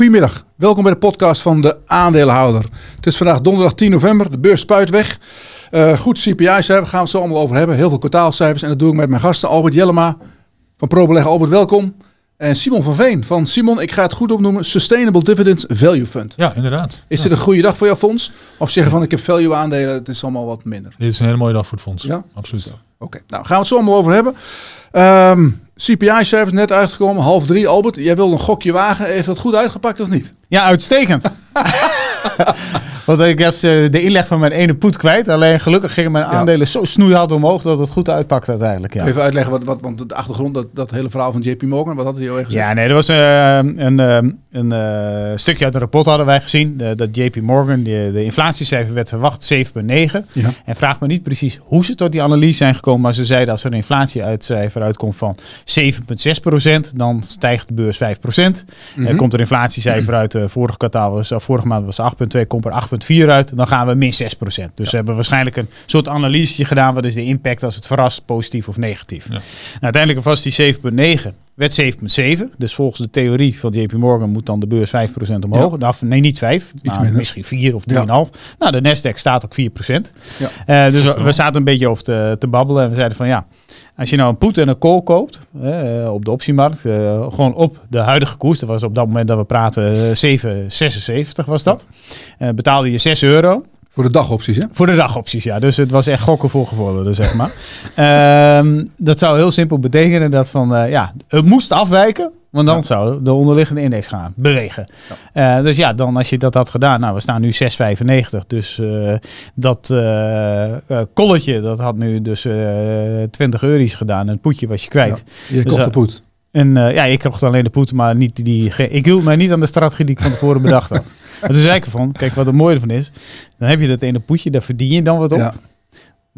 Goedemiddag, welkom bij de podcast van de aandeelhouder. Het is vandaag donderdag 10 november, de beurs spuit weg. Eh, goed CPI-cijfer, gaan we het zo allemaal over hebben. Heel veel kwartaalcijfers en dat doe ik met mijn gasten Albert Jellema van ProBeleg. Albert, welkom. En Simon van Veen van Simon, ik ga het goed opnoemen, Sustainable Dividend Value Fund. Ja, inderdaad. Is ja. dit een goede dag voor jouw fonds? Of zeggen van ik heb value aandelen, het is allemaal wat minder? Dit is een hele mooie dag voor het fonds. Ja, absoluut. Oké, nou gaan we het zo allemaal over hebben. Ehm, CPI-cijfers net uitgekomen, half drie. Albert, jij wilde een gokje wagen. Heeft dat goed uitgepakt of niet? Ja, uitstekend. Want ik was eh, de inleg van mijn ene poet kwijt. Alleen gelukkig gingen mijn aandelen zo snoeihard omhoog dat het goed uitpakt uiteindelijk. Ja. Even uitleggen, wat, wat, want de achtergrond, dat, dat hele verhaal van JP Morgan, wat had hij al gezegd? Ja, nee, dat was eh, een... Eh, een eh, stukje uit een rapport hadden wij gezien eh, dat JP Morgan de, de inflatiecijfer werd verwacht 7,9. En vraag me niet precies hoe ze tot die analyse zijn gekomen, maar ze zeiden als er een inflatiecijfer uitkomt van 7,6%, dan stijgt de beurs 5%. Mm -hmm. komt er inflatiecijfer uit, eh, vorig kwartaal was, vorige maand was 8,2, komt er 8,4 uit, dan gaan we min 6%. Dus ja. ze hebben waarschijnlijk een soort analyse gedaan, wat is de impact als het verrast, positief of negatief. Nou, uiteindelijk was die 7,9 werd 7,7. Dus volgens de theorie van JP Morgan moet dan de beurs 5% omhoog. Ja. Nou, nee, niet 5. Maar misschien 4 of 3,5. Nou, de Nasdaq staat ook 4%. Ja. Uh, dus we, zaten een beetje over te, te, babbelen. En we zeiden van ja, als je nou een put en een call koopt uh, op de optiemarkt. Uh, gewoon op de huidige koers. Dat was op dat moment dat we praten 7,76 was dat. betaalde je 6 euro. Voor de dagopties, hè? Voor de dagopties, ja. Dus het was echt gokken voor gevorderden, zeg maar. Ehm, dat zou heel simpel betekenen dat van, eh, ja, het moest afwijken. Want dan zou de onderliggende index gaan bewegen. Eh, dus ja, dan als je dat had gedaan. Nou, we staan nu 6,95. Dus eh, dat kolletje, dat had nu dus 20 euro's gedaan. En het poetje was je kwijt. je dus kocht de poet. En eh, ja, ik heb alleen de poet, maar niet die. Ik hield mij niet aan de strategie die ik van tevoren bedacht had. Maar toen zei ik ervan, kijk wat het mooie ervan is. Dan heb je dat ene poetje, daar verdien je dan wat op. Ja.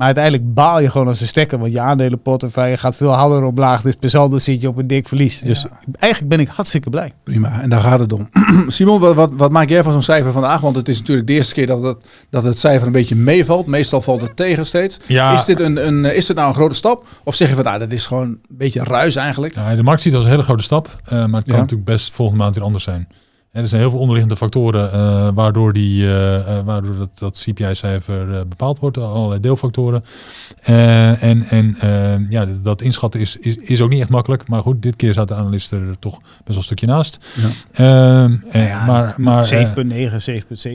Maar uiteindelijk baal je gewoon als een stekker. Want je aandelenportefeuille gaat veel harder omlaag. Dus per saldo zit je op een dik verlies. Dus eigenlijk ben ik hartstikke blij. Prima, en daar gaat het om. Simon, wat, wat, maak jij van zo'n cijfer vandaag? Want het is natuurlijk de eerste keer dat het, dat het cijfer een beetje meevalt. Meestal valt het tegen steeds. Ja. Is, dit een, een, is dit nou een grote stap? Of zeg je van, nou, dat is gewoon een beetje ruis eigenlijk? Ja, de markt ziet als een hele grote stap. Eh, maar het kan natuurlijk best volgende maand weer anders zijn er zijn heel veel onderliggende factoren eh, waardoor, die, eh, eh, waardoor dat, dat CPI-cijfer bepaald wordt, allerlei deelfactoren. en en ja, dat inschatten is, is, is ook niet echt makkelijk. Maar goed, dit keer zaten de analist er toch best wel een stukje naast. Ja. Ehm, nou ja, maar, maar, 7,9, 7,7,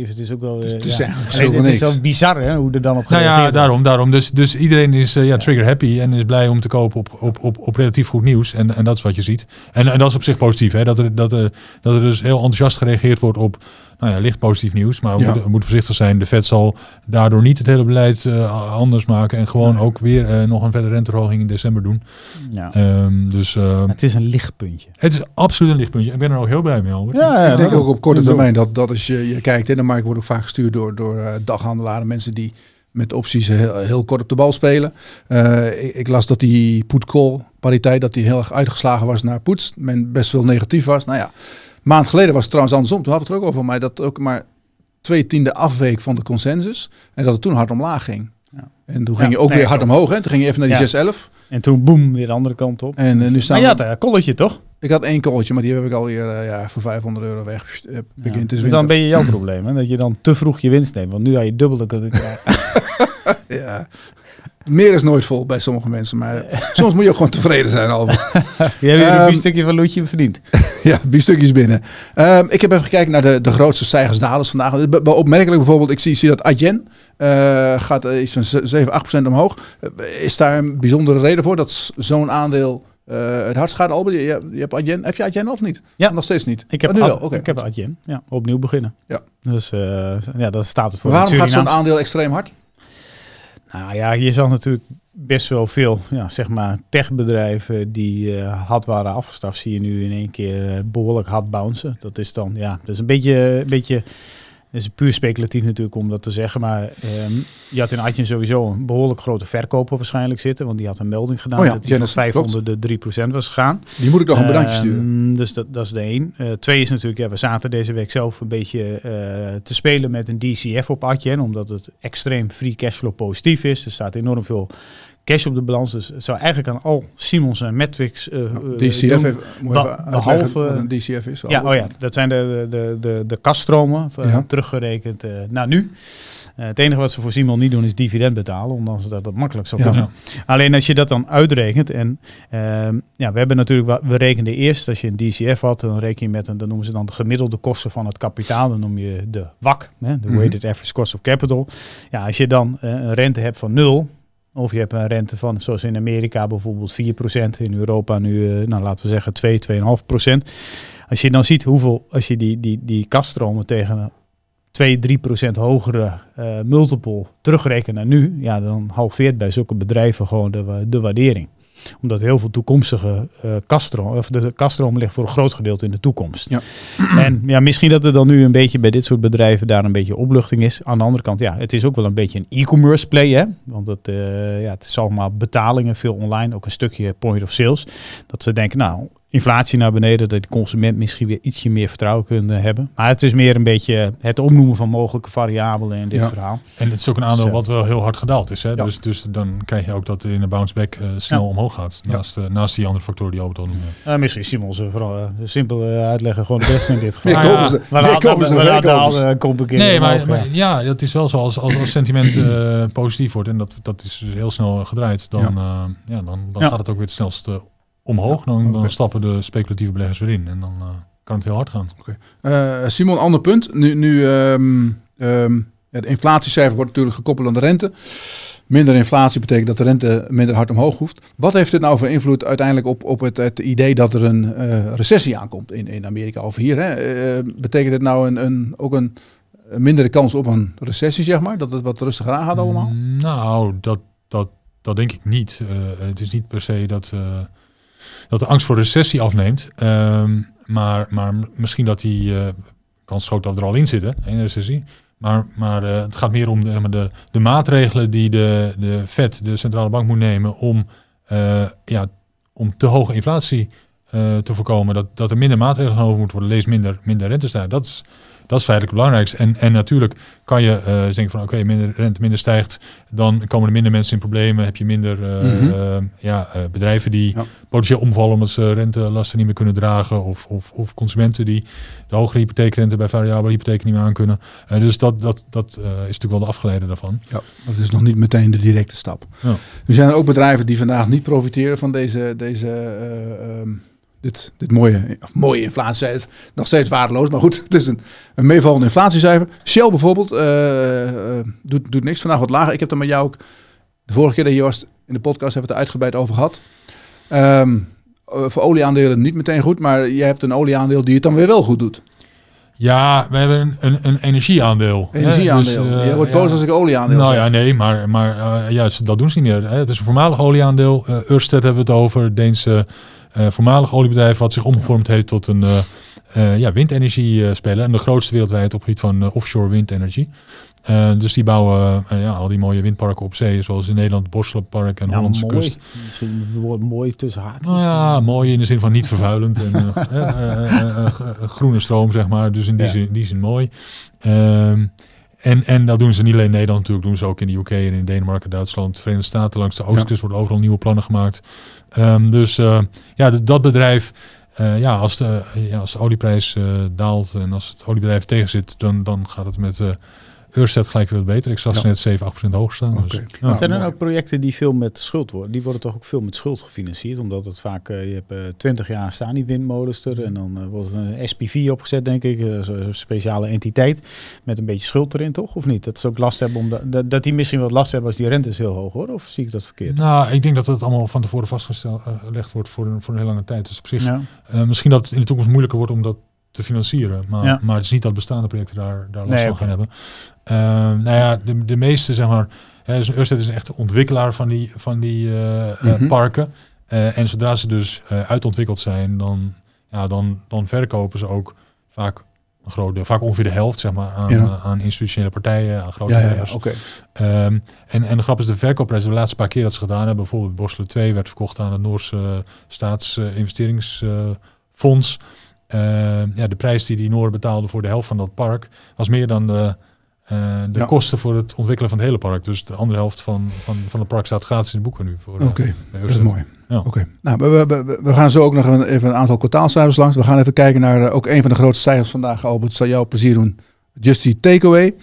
het is ook wel. ja. Alleen, het is wel bizar hè, hoe er dan op gaat. Nou ja, daarom, daarom. Dus, dus iedereen is ja, trigger happy en is blij om te kopen op, op, op, op relatief goed nieuws. En, en dat is wat je ziet. En, en dat is op zich positief, hè, dat, er, dat, er, dat er dus heel enthousiast enthousiast gereageerd wordt op nou ja, licht positief nieuws. Maar we, moeten, voorzichtig zijn. De Fed zal daardoor niet het hele beleid eh, anders maken. En gewoon ook weer eh, nog een verdere renteverhoging in december doen. Ja. Ehm, dus, eh, het is een lichtpuntje. Het is absoluut een lichtpuntje. Ik ben er ook heel blij mee, Albert. Ja, ik denk ook op korte termijn dat, dat als je, je kijkt. In de markt wordt ook vaak gestuurd door, door daghandelaren. Mensen die met opties heel, kort op de bal spelen. Ik, ik, las dat die put-call pariteit dat die heel erg uitgeslagen was naar Poets, Men best wel negatief was. Nou ja maand geleden was het trouwens andersom. Toen had het er ook over mij dat ook maar twee tiende afweek van de consensus. En dat het toen hard omlaag ging. Ja. En toen ging je ook weer hard omhoog. Hè? Toen ging je even naar die ja. 6-11. En toen boem, weer de andere kant op. En, eh, nu staan maar je eh, een kolletje toch? Ik had één kolletje, maar die heb ik alweer uh, eh, ja, voor 500 euro weg. Uh, begint dus, dus dan ben je jouw probleem. Hè? Dat je dan te vroeg je winst neemt. Want nu had je dubbel de... ja, meer is nooit vol bij sommige mensen, maar soms moet je ook gewoon tevreden zijn al. je hebt um, een biefstukje van Loetje verdiend. ja, biefstukjes binnen. Ehm, ik heb even gekeken naar de, de grootste stijgersdalers vandaag. Wel opmerkelijk bijvoorbeeld, ik zie, zie dat Adyen eh, gaat eh, iets van 7, 8% omhoog. Eh, is daar een bijzondere reden voor dat zo'n aandeel het hardst gaat? Albert, je, hebt, Adyen, heb je Adyen of niet? Ja. Nog steeds niet? Ik heb, oh, nu wel. ik heb Adyen. Ja, opnieuw beginnen. Ja. Dus ja, dat staat het voor. Waarom gaat zo'n aandeel extreem hard? Nou ja, je zag natuurlijk best wel veel ja, zeg maar techbedrijven die uh, hard waren afgestraft, zie je nu in één keer eh, behoorlijk hard bouncen. Dat is dan, ja, dat is een beetje, een beetje is puur speculatief natuurlijk om dat te zeggen. Maar ehm, je had in Atjen sowieso een behoorlijk grote verkoper waarschijnlijk zitten. Want die had een melding gedaan oh ja, dat hij van 500 3% was gegaan. Die moet ik nog een bedankje ehm, sturen. Dus dat, dat is de één. Eh, twee is natuurlijk, ja, we zaten deze week zelf een beetje eh, te spelen met een DCF op Atjen. Omdat het extreem free cashflow positief is. Er staat enorm veel cash op de balans. Dus zou eigenlijk aan al Simons en Matrix. Uh, nou, eh, DCF heeft, DCF is. Ja, oh ja, dat zijn de, de, de, de kaststromen eh, teruggerekend naar nu. het enige wat ze voor Simon niet doen is dividend betalen, omdat ze dat, makkelijk zou kunnen. Alleen als je dat dan uitrekent en ehm, ja, we hebben natuurlijk wat, we rekenen eerst als je een DCF had, dan reken je met een, dan noemen ze dan de gemiddelde kosten van het kapitaal, dan noem je de WAC, de mhm. weighted average cost of capital. Ja, als je dan een rente hebt van nul, of je hebt een rente van, zoals in Amerika bijvoorbeeld, 4%. In Europa nu, eh, nou, laten we zeggen, 2, 2,5%. Als je dan ziet hoeveel, als je die, die, die kaststromen tegen een 2, 3% hogere eh, multiple terugrekent naar nu, ja, dan halveert bij zulke bedrijven gewoon de, de waardering omdat heel veel toekomstige uh, of de kaststroom ligt voor een groot gedeelte in de toekomst. Ja. En ja, misschien dat er dan nu een beetje bij dit soort bedrijven daar een beetje opluchting is. Aan de andere kant, ja, het is ook wel een beetje een e-commerce play. Hè? Want het, uh, ja, het is allemaal betalingen, veel online, ook een stukje point of sales. Dat ze denken, nou, inflatie naar beneden, dat de consument misschien weer ietsje meer vertrouwen kunnen eh, hebben. Maar het is meer een beetje het opnoemen van mogelijke variabelen in dit verhaal. En het is ook een aandeel wat wel heel hard gedaald is. Hè? Dus, dus dan krijg je ook dat in de bounce back eh, snel omhoog gaat. Naast, eh, naast die andere factoren die Albert al noemde. misschien Simon ze vooral simpel uitleggen gewoon het beste in dit geval. Maar ze. Waar komen ze? Kom ik nee, maar, ja, dat is wel zo. Als, als, sentiment positief wordt en dat, dat is dus heel snel gedraaid, dan, ja. dan, dan gaat het ook weer het snelste op omhoog, dan, stappen de speculatieve beleggers weer in. En dan eh, kan het heel hard gaan. Eh, Simon, ander punt. Nu, nu ja, ehm, de ehm, inflatiecijfer wordt natuurlijk gekoppeld aan de rente. Minder inflatie betekent dat de rente minder hard omhoog hoeft. Wat heeft dit nou voor invloed uiteindelijk op, op het, het idee dat er een eh, recessie aankomt in, in Amerika of hier? Hè? betekent dit nou een, een, ook een mindere kans op een recessie, zeg maar? Dat het wat rustiger aan gaat allemaal? Nou, dat, dat, dat denk ik niet. het is niet per se dat dat de angst voor recessie afneemt. Ehm, maar, maar misschien dat die uh, kans groot dat er al in zitten, een recessie. Maar, maar eh, het gaat meer om de, de, de maatregelen die de, de Fed, de centrale bank, moet nemen om, eh, ja, om te hoge inflatie te voorkomen. Dat, dat er minder maatregelen over moeten worden, lees minder, minder rentes daar. Dat is, dat is feitelijk het belangrijkste. En, en natuurlijk kan je eh, denken van oké, minder rente minder stijgt, dan komen er minder mensen in problemen. Heb je minder eh, mhm. eh, ja, bedrijven die potentieel omvallen omdat ze rentelasten niet meer kunnen dragen. Of, of, of consumenten die de hogere hypotheekrente bij variabele hypotheken niet meer aankunnen. dus dat, dat, dat is natuurlijk wel de afgeleide daarvan. Ja, dat is nog niet meteen de directe stap. Ja. Nu zijn er ook bedrijven die vandaag niet profiteren van deze. deze ehm, dit, dit mooie, of mooie inflatie, nog steeds waardeloos. Maar goed, het is een, een meevallende inflatiecijfer. Shell bijvoorbeeld eh, eh, doet, doet niks. Vandaag wat lager. Ik heb er met jou ook de vorige keer dat je was in de podcast hebben we het uitgebreid over gehad. Um, voor olieaandelen niet meteen goed, maar je hebt een olieaandeel die het dan weer wel goed doet. Ja, we hebben een, een, een energieaandeel. Energieaandeel. Dus, je wordt boos als ik olieaandeel Nou ja, nee, maar, maar ja, dat doen ze niet meer. Hè. Het is een voormalig olieaandeel. Uh, Ørsted hebben we het over, Deense eh, voormalig oliebedrijf wat zich omgevormd heeft tot een eh, eh, ja, windenergie speler. En de grootste wereldwijd op het gebied van offshore windenergie. dus die bouwen ja, al die mooie windparken op zee, zoals in Nederland Borselenpark en ja, Hollandse mooi. kust. Mooi, mooi tussen haakjes. Nou ja, mooi in de zin van niet vervuilend en groene stroom, zeg maar. Dus in die, zin, die zin mooi. Ehm, en, en dat doen ze niet alleen in Nederland natuurlijk, doen ze ook in de UK en in Denemarken, Duitsland, Verenigde Staten, langs de oostkust worden overal nieuwe plannen gemaakt. Ehm, dus eh, ja, dat bedrijf, eh, ja, als de, ja, als de olieprijs eh, daalt en als het oliebedrijf tegenzit, dan, dan gaat het met dat gelijk weer beter. Ik zag ze net 7, 8% hoog staan. Er dus- Zijn er dan ook nou projecten die veel met schuld worden? Die worden toch ook veel met schuld gefinancierd? Omdat het vaak, eh, je hebt 20 eh, jaar staan die windmolens er. En dan eh, wordt een SPV opgezet, denk ik. Een speciale entiteit met een beetje schuld erin, toch? Of niet? Dat ze ook last hebben, omdat, dat, dat die misschien wat last hebben als die is heel hoog hoor. Of zie ik dat verkeerd? Nou, ik denk dat het allemaal van tevoren vastgesteld wordt voor een, voor een hele lange tijd. Dus op zich, misschien dat het in de toekomst moeilijker wordt om dat te financieren. Maar, maar het is niet dat bestaande projecten daar, daar last van gaan hebben. Uh, nou ja, de, de meeste, zeg maar, dus Ørsted is een echte ontwikkelaar van die, van die eh, eh, mhm. parken. Eh, en zodra ze dus uitontwikkeld zijn, dan, ja, dan, dan verkopen ze ook vaak grote, vaak ongeveer de helft, zeg maar, aan, aan institutionele partijen, aan grote ja, ja, ehm, en, en de grap is de verkoopprijs, de laatste paar keer dat ze gedaan hebben, bijvoorbeeld Borselen 2 werd verkocht aan het Noorse staatsinvesteringsfonds. Eh, ja, de prijs die die Noor betaalde voor de helft van dat park was meer dan de, eh, de kosten voor het ontwikkelen van het hele park. Dus de andere helft van, van, van het park staat gratis in de boeken nu. Eh, Oké, dat is mooi. Oké, nou, we, we, we, gaan zo ook nog even een aantal kwartaalcijfers langs. We gaan even kijken naar ook een van de grootste cijfers vandaag, Albert. Zal jou plezier doen. Just die takeaway.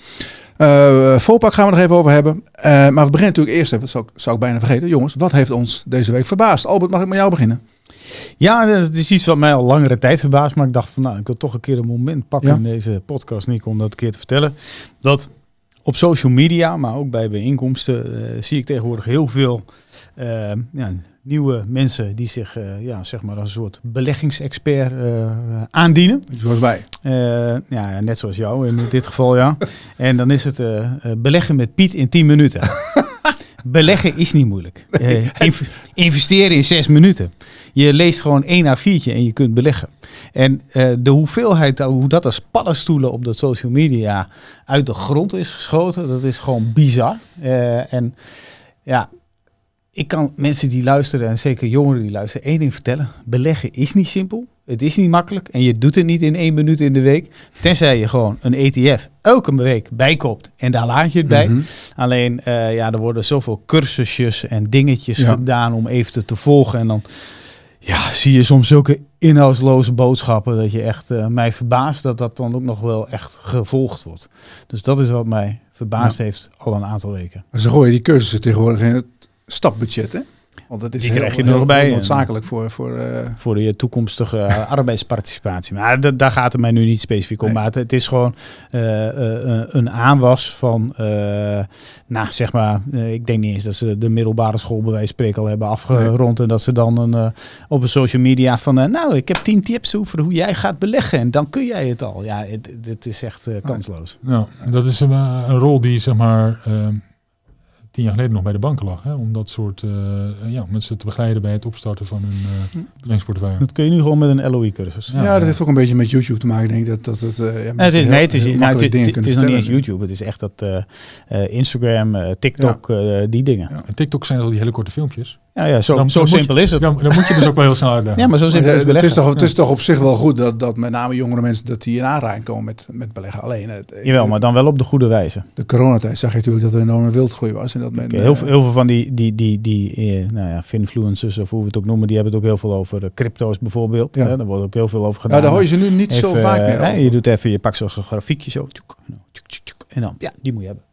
Volpak gaan we nog even over hebben. maar we beginnen natuurlijk eerst even, dat zou, zou ik bijna vergeten. Jongens, wat heeft ons deze week verbaasd? Albert, mag ik met jou beginnen? Ja, dat is iets wat mij al langere tijd verbaast. Maar ik dacht van nou, ik wil toch een keer een moment pakken in deze podcast, Nico, om dat een keer te vertellen. Dat op social media, maar ook bij bijeenkomsten, eh, zie ik tegenwoordig heel veel eh, ja, nieuwe mensen die zich eh, ja, zeg maar als een soort beleggingsexpert aandienen. Zoals wij. ja, net zoals jou in dit geval, ja. En dan is het beleggen met Piet in 10 minuten. Beleggen is niet moeilijk. Eh, investeren in zes minuten. Je leest gewoon één A4'tje en je kunt beleggen. En eh, de hoeveelheid, eh, hoe dat als paddenstoelen op dat social media uit de grond is geschoten, dat is gewoon bizar. en ja, ik kan mensen die luisteren, en zeker jongeren die luisteren, één ding vertellen. Beleggen is niet simpel. Het is niet makkelijk en je doet het niet in één minuut in de week. Tenzij je gewoon een ETF elke week bijkoopt en daar laat je het bij. Mhm. Alleen, eh, ja, er worden zoveel cursusjes en dingetjes gedaan om even te, volgen. En dan ja, zie je soms zulke inhoudsloze boodschappen dat je echt eh, mij verbaast dat dat dan ook nog wel echt gevolgd wordt. Dus dat is wat mij verbaasd heeft al een aantal weken. Ze gooien die cursussen tegenwoordig in het stapbudget, hè? Want dat is die bij eh, noodzakelijk voor... Voor, uh... voor je toekomstige eh, arbeidsparticipatie. Maar daar gaat het mij nu niet specifiek om. Maar het, is gewoon een aanwas van... nou, zeg maar, ik denk niet eens dat ze de middelbare schoolbewijs al hebben afgerond. En dat ze dan een, op een social media van... nou, ik heb tien tips over hoe jij gaat beleggen. En dan kun jij het al. Ja, het, is echt kansloos. Nou, dat is een, een rol die, zeg maar tien jaar geleden nog bij de banken lag. Hè, om dat soort eh, eh, ja, mensen te begeleiden bij het opstarten van hun eh, leningsportefeuille. dat kun je nu gewoon met een LOE-cursus. Ja, dat heeft ook een beetje met YouTube te maken. Ik dat, dat het... Uh, ja, het is, nee, het is, nou, het, het, is nog niet eens YouTube. Het is echt dat Instagram, TikTok, die dingen. En TikTok zijn al die hele korte filmpjes. Ja, ja zo, zo simpel is het. Dan, dan, moet je dus ook wel heel snel uitleggen. Ja, maar zo simpel is het. is, toch, het is toch op zich wel goed dat, dat met name jongere mensen dat die in aanraking komen met, met beleggen. Alleen Jawel, maar dan wel op de goede wijze. De coronatijd zag je natuurlijk dat er een enorme wildgroei was. En dat men, heel, eh, veel, heel veel van die, die, die, die, eh, nou ja, finfluencers of hoe we het ook noemen, die hebben het ook heel veel over eh, crypto's bijvoorbeeld. Hè, daar wordt ook heel veel over gedaan. Ja, daar hoor je ze nu niet zo vaak meer Je doet even, je pakt zo'n grafiekje zo. Nou, en dan, ja, die moet je hebben.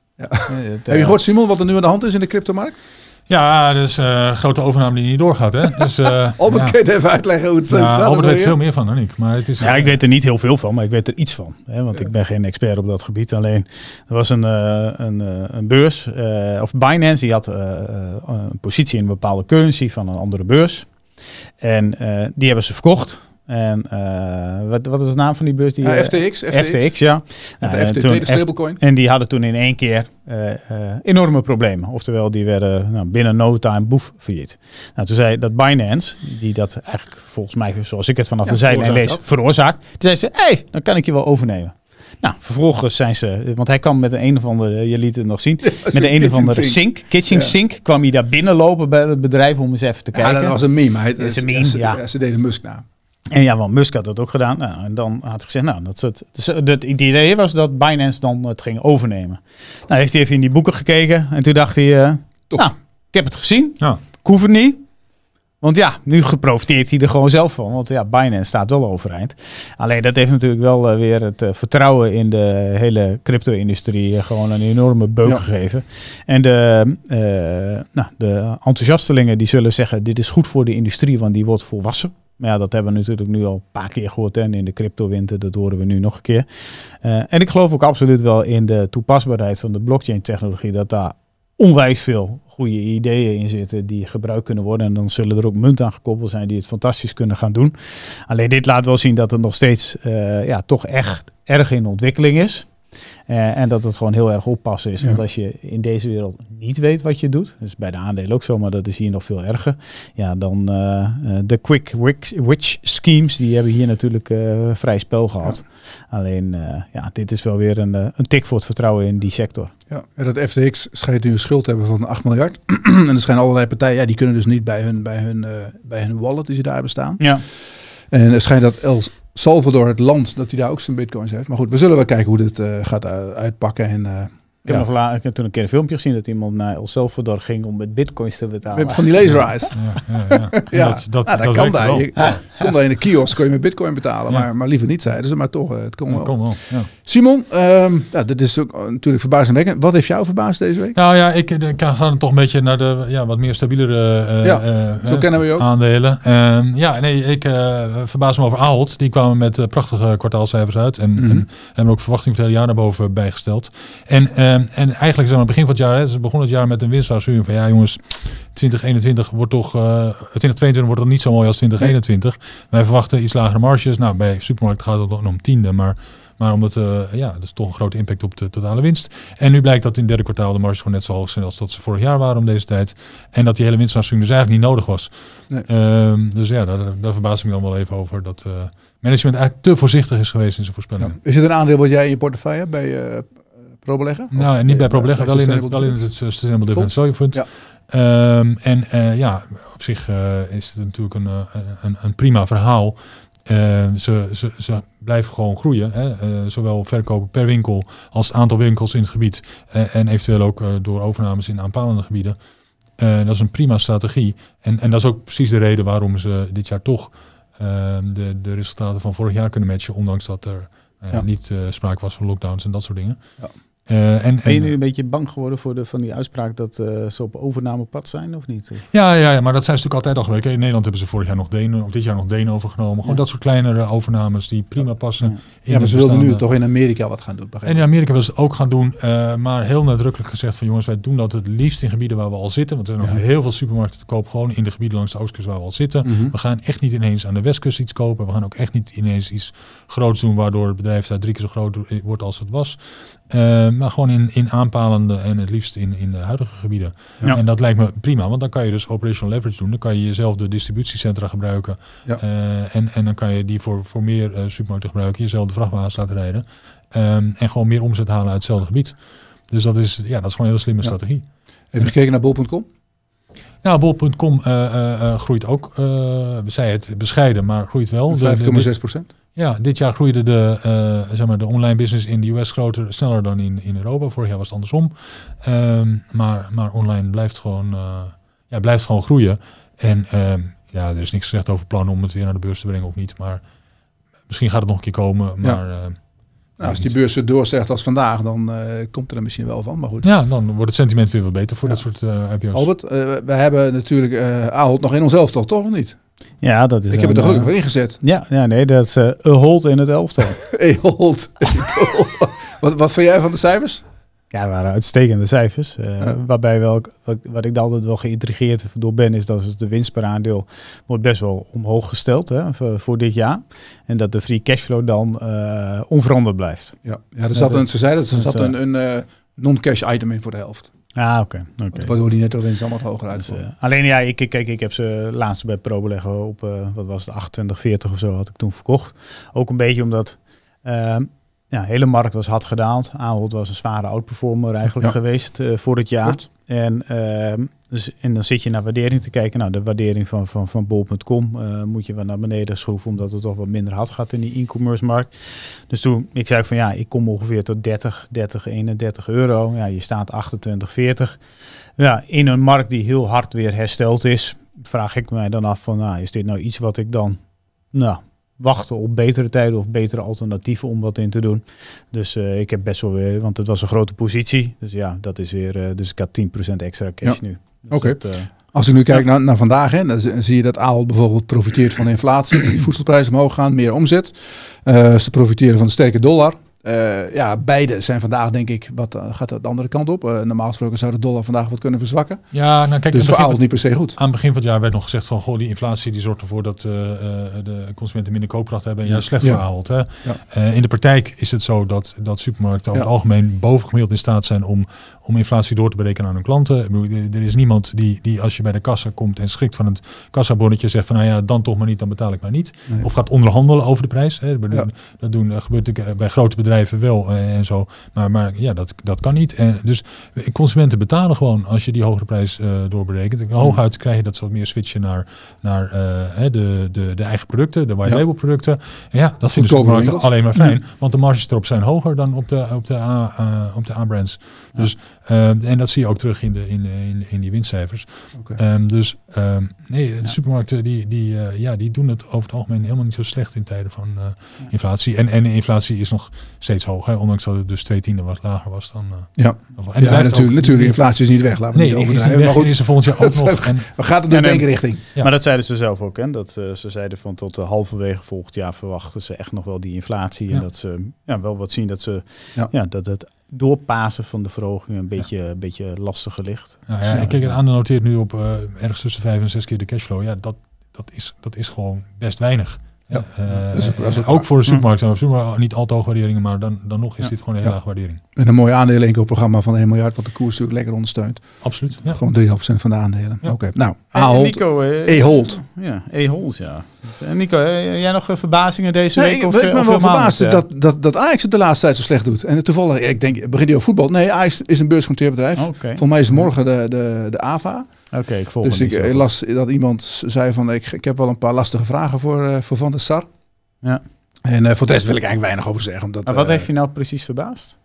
Heb je gehoord Simon wat er nu aan de hand is in de cryptomarkt? Ja, dus uh, grote overname die niet doorgaat. Hè? Dus, uh, Albert, kun je even uitleggen hoe het zo ja, Albert weet veel meer van dan ik. Maar het is, ja, ik eh, weet er niet heel veel van, maar ik weet er iets van. Hè, want ik ben geen expert op dat gebied. Alleen, er was een, een, een, beurs, of Binance, die had een positie in een bepaalde currency van een andere beurs. En die hebben ze verkocht. En eh, wat, wat is de naam van die beurs? Die, uh, FTX, FTX, ja. Eh, de nou, FTT, stablecoin. En die hadden toen in één keer eh, enorme problemen. Oftewel, die werden nou, binnen no time boef failliet. Nou, toen zei dat Binance, die dat eigenlijk volgens mij, zoals ik het vanaf de zijlijn lees, veroorzaakt. Toen zei ze, hé, hey, dan kan ik je wel overnemen. Nou, vervolgens zijn ze, want hij kwam met een, een of andere, je liet het nog zien, met een, een of andere sink, kitchen sink, kwam hij daar binnenlopen bij het bedrijf om eens even te kijken. Ja, dat was een meme. Hij, is een meme, ja. Ze, deden Musk naam. En ja, want Musk had dat ook gedaan. Nou, en dan had hij gezegd, nou, dat het, dus, eh, het idee was dat Binance dan eh, het ging overnemen. Nou, heeft hij even in die boeken gekeken en toen dacht hij, eh, nou, ik heb het gezien. Ja. het niet. Want ja, nu geprofiteert hij er gewoon zelf van. Want ja, Binance staat wel overeind. Alleen dat heeft natuurlijk wel weer het vertrouwen in de hele crypto-industrie gewoon een enorme beuk gegeven. En de, nou, de enthousiastelingen die zullen zeggen, dit is goed voor de industrie, want die wordt volwassen. Maar ja, dat hebben we natuurlijk nu al een paar keer gehoord. En in de cryptowinter, dat horen we nu nog een keer. Eh, en ik geloof ook absoluut wel in de toepasbaarheid van de blockchain-technologie. Dat daar onwijs veel goede ideeën in zitten die gebruikt kunnen worden. En dan zullen er ook munten aan gekoppeld zijn die het fantastisch kunnen gaan doen. Alleen dit laat wel zien dat het nog steeds eh, ja, toch echt erg in ontwikkeling is. Eh, en dat het gewoon heel erg oppassen is. Want als je in deze wereld niet weet wat je doet, is bij de aandelen ook zo, maar dat is hier nog veel erger. Ja, dan eh, eh, de quick witch schemes, die hebben hier natuurlijk vrij spel gehad. Alleen, ja, dit is wel weer een, een tik voor het vertrouwen in die sector. Ja, en dat FTX schijnt nu een schuld te hebben van 8 miljard. en er zijn allerlei partijen, ja, die kunnen dus niet bij hun, bij hun, bij hun wallet die ze daar bestaan. Ja. En het schijnt dat Salvador, het land, dat hij daar ook zijn bitcoins heeft. Maar goed, we zullen wel kijken hoe dit eh, gaat uitpakken. En eh, ik heb nog la, ik heb toen een keer een filmpje gezien dat iemand naar El ging om met bitcoins te betalen. van die laser eyes. Ja, dat, dat, dat, kan daar. Je, Kom daar in de kiosk, kun je met bitcoin betalen. Maar, maar liever niet, zeiden ze. Maar toch, eh, het kon wel. wel Simon, um, ja, dit is ook eh, natuurlijk verbazingwekkend. Wat heeft jou verbaasd deze week? Nou ja, ik, eh, ik ga toch een beetje naar de ja, wat meer stabielere uh, ja, zo kennen we je ook. aandelen. Ehm, ja, nee, ik verbaas me over Ahold. Die kwamen met prachtige kwartaalcijfers uit. En, mhm. en hebben ook verwachtingen voor het hele jaar naar boven bijgesteld. En eh, en eigenlijk zijn we aan het begin van het jaar, hè, ze begonnen het jaar met een winstwaarschuwing van ja jongens, 2021 wordt toch, uh, eh, 2022 wordt dan niet zo mooi als 2021. Wij verwachten iets lagere marges. Nou, bij supermarkt gaat het om tiende, maar, maar omdat, uh, ja, dat is toch een grote impact op de totale winst. En nu blijkt dat in het derde kwartaal de marges gewoon net zo hoog zijn als dat ze vorig jaar waren om deze tijd. En dat die hele winstwaarschuwing dus eigenlijk niet nodig was. Ehm, dus ja, daar, daar verbaas ik me dan wel even over dat management eigenlijk te voorzichtig is geweest in zijn voorspellingen. Is het een aandeel wat jij in je portefeuille hebt bij Probeleggen? Nou, niet bij Probeleggen, wel, in het, wel in het Sustainable Fund. Ehm, en eh, ja, op zich eh, is het natuurlijk een, eh, een, een prima verhaal. Ehm, ze, ze, ze blijven gewoon groeien. Hè? zowel verkopen per winkel als het aantal winkels in het gebied. en eventueel ook door overnames in aanpalende gebieden. dat is een prima strategie. En, en dat is ook precies de reden waarom ze dit jaar toch ehm, de, de resultaten van vorig jaar kunnen matchen. Ondanks dat er niet sprake was van lockdowns en dat soort dingen. Ja. Eh, en, ben je nu een beetje bang geworden voor de, van die uitspraak dat eh, ze op overnamepad pad zijn of niet? Ja, ja, ja, maar dat zijn ze natuurlijk altijd al geweest. In Nederland hebben ze vorig jaar nog Denen, of dit jaar nog Denen overgenomen. Gewoon dat soort kleinere overnames die prima passen. Ja, maar ze wilden nu toch in Amerika wat gaan doen. En in Amerika willen ze het ook gaan doen. Eh, maar heel nadrukkelijk gezegd van jongens, wij doen dat het liefst in gebieden waar we al zitten. Want er zijn nog heel veel supermarkten te koop. Gewoon in de gebieden langs de oostkust waar we al zitten. Mhm. We gaan echt niet ineens aan de westkust iets kopen. We gaan ook echt niet ineens iets groots doen waardoor het bedrijf daar drie keer zo groot wordt als het was. Eh, maar gewoon in, in aanpalende en het liefst in, in de huidige gebieden. En dat lijkt me prima, want dan kan je dus operational leverage doen. Dan kan je jezelf de distributiecentra gebruiken. Eh, en, en dan kan je die voor, voor meer uh, supermarkten gebruiken. Jezelf de vrachtwagens laten rijden. Ehm, en gewoon meer omzet halen uit hetzelfde gebied. Dus dat is, ja, dat is gewoon een hele slimme strategie. Heb je gekeken naar bol.com? Nou, bol.com groeit ook, we zij het bescheiden, maar groeit wel. 5,6 procent? Ja, dit jaar groeide de, eh, zeg maar de online business in de US groter, sneller dan in, in Europa. Vorig jaar was het andersom. Ehm, maar, maar online blijft gewoon, eh, ja, blijft gewoon groeien. En ehm, ja, er is niks gezegd over plannen om het weer naar de beurs te brengen of niet. Maar misschien gaat het nog een keer komen. Maar, eh, nou, als die beurs het doorzegt als vandaag, dan komt er er misschien wel van. Maar goed. Ja, dan wordt het sentiment weer wat beter voor dat soort IPO's. Albert, we hebben natuurlijk Ahold nog in ons elftal, toch of niet? Ja, dat is. Ik heb het er gelukkig uh, eh, in gezet. Ja, ja, nee, dat is eh, een hold in het elftal. een hold. wat, wat vind jij van de cijfers? Ja, waren uitstekende cijfers. Eh, waarbij wel, wat, wat ik dan altijd wel geïntrigeerd door ben, is dat de winst per aandeel wordt best wel omhoog gesteld hè, voor, dit jaar. En dat de free cashflow dan onveranderd blijft. Ja, ja er zat een, ze zeiden, er zat een, een non-cash item in voor de helft. Ah, oké. Okay, okay. Want Waardoor die over in allemaal hoger dus, uit. Eh, alleen ja, ik, kijk, ik heb ze laatst bij ProBeleggen op, eh, wat was het, 28, 40 of zo had ik toen verkocht. Ook een beetje omdat ehm, ja, de hele markt was hard gedaald. Ahold was een zware outperformer eigenlijk geweest eh, voor het jaar. En En ehm, dus, en dan zit je naar waardering te kijken. Nou, de waardering van, van, van bol.com eh, moet je wel naar beneden schroeven, omdat het toch wat minder hard gaat in die e-commerce markt. Dus toen, ik zei van ja, ik kom ongeveer tot 30, 30, 31 euro. Ja, je staat 28, 40. Ja, in een markt die heel hard weer hersteld is, vraag ik mij dan af van, nou, is dit nou iets wat ik dan, nou, wachten op betere tijden of betere alternatieven om wat in te doen. Dus eh, ik heb best wel weer, want het was een grote positie. Dus ja, dat is weer, eh, dus ik had 10% extra cash nu. Dus Oké. Eh, Als ik nu kijk naar, naar, vandaag, hè, dan zie je dat Aal bijvoorbeeld profiteert van de inflatie. Die voedselprijzen omhoog gaan, meer omzet. Eh, ze profiteren van de sterke dollar. Eh, ja, beide zijn vandaag denk ik, wat uh, gaat de andere kant op? Eh, normaal gesproken zou de dollar vandaag wat kunnen verzwakken. Ja, nou kijk, dus verhaal niet per se goed. Aan het begin van het jaar werd nog gezegd van, goh, die inflatie die zorgt ervoor dat de consumenten minder koopkracht hebben. En slecht ja. Hè? in de praktijk is het zo dat, dat supermarkten over het algemeen bovengemiddeld in staat zijn om, om inflatie door te berekenen aan hun klanten. Er is niemand die, die als je bij de kassa komt en schrikt van het kassabonnetje zegt van, nou ja, dan toch maar niet, dan betaal ik maar niet. Of gaat onderhandelen over de prijs. Hè? Dat, doen, dat gebeurt bij grote bedrijven bedrijven wel eh, en zo. Maar, maar ja, dat, dat kan niet. En dus eh, consumenten betalen gewoon als je die hogere prijs eh, doorberekent. Mm. Hooguit krijg je dat ze wat meer switchen naar, naar de, de, de eigen producten, de white label producten. En ja, dat vinden ze alleen maar fijn. Mm. Want de marges erop zijn hoger dan op de, op de, A, op de A-brands. Dus, ehm, en dat zie je ook terug in, de, in, in, in die winstcijfers. Ehm, dus ehm, nee, de supermarkten die, die, eh, ja, die doen het over het algemeen helemaal niet zo slecht in tijden van eh, inflatie. En, en de inflatie is nog steeds hoog, hè, ondanks dat het dus twee tiende wat lager was dan. Eh, ja, en ja, natuurlijk, ook, natuurlijk, inflatie is niet weg. Laten we nee, niet overdrijven. maar goed, is er volgend jaar ook nog. En, we gaan het in één richting. Ja. Maar dat zeiden ze zelf ook. Hè? Dat, ze zeiden van tot halverwege volgend jaar verwachten ze echt nog wel die inflatie. En dat ze ja, wel wat zien dat ze ja dat het doorpasen van de verhoging een beetje, een beetje lastiger ligt. Nou ja, kijk, een ander noteert nu op uh, ergens tussen vijf en zes keer de cashflow. Ja, dat, dat, is, dat is gewoon best weinig. Ja. Eh, eh, ook, voor de hm. supermarkt. zijn supermarkt niet al te hoog waarderingen, maar dan, dan nog is dit gewoon een hele waardering. En een mooi aandeleninkoopprogramma van 1 miljard, wat de koers natuurlijk lekker ondersteunt. Absoluut. Ja. Gewoon 3,5% van de aandelen. Oké, nou, a E-Hold. Eh, ja, E-Hold, ja. En Nico, jij nog verbazingen deze week? Of, ik ben wel verbaasd dat, dat, dat Ajax het de laatste tijd zo slecht doet. En toevallig, ik denk, begin je op voetbal? Nee, Ajax is een beursgenoteerd bedrijf. Oh, Volgens mij is morgen de, de, de AVA. Oké, ik volg Dus ik eh, las dat iemand zei van ik, ik heb wel een paar lastige vragen voor, eh, voor Van der Sar. Ja. En eh, voor de wil ik eigenlijk weinig over zeggen. Omdat, maar wat heeft je nou precies verbaasd?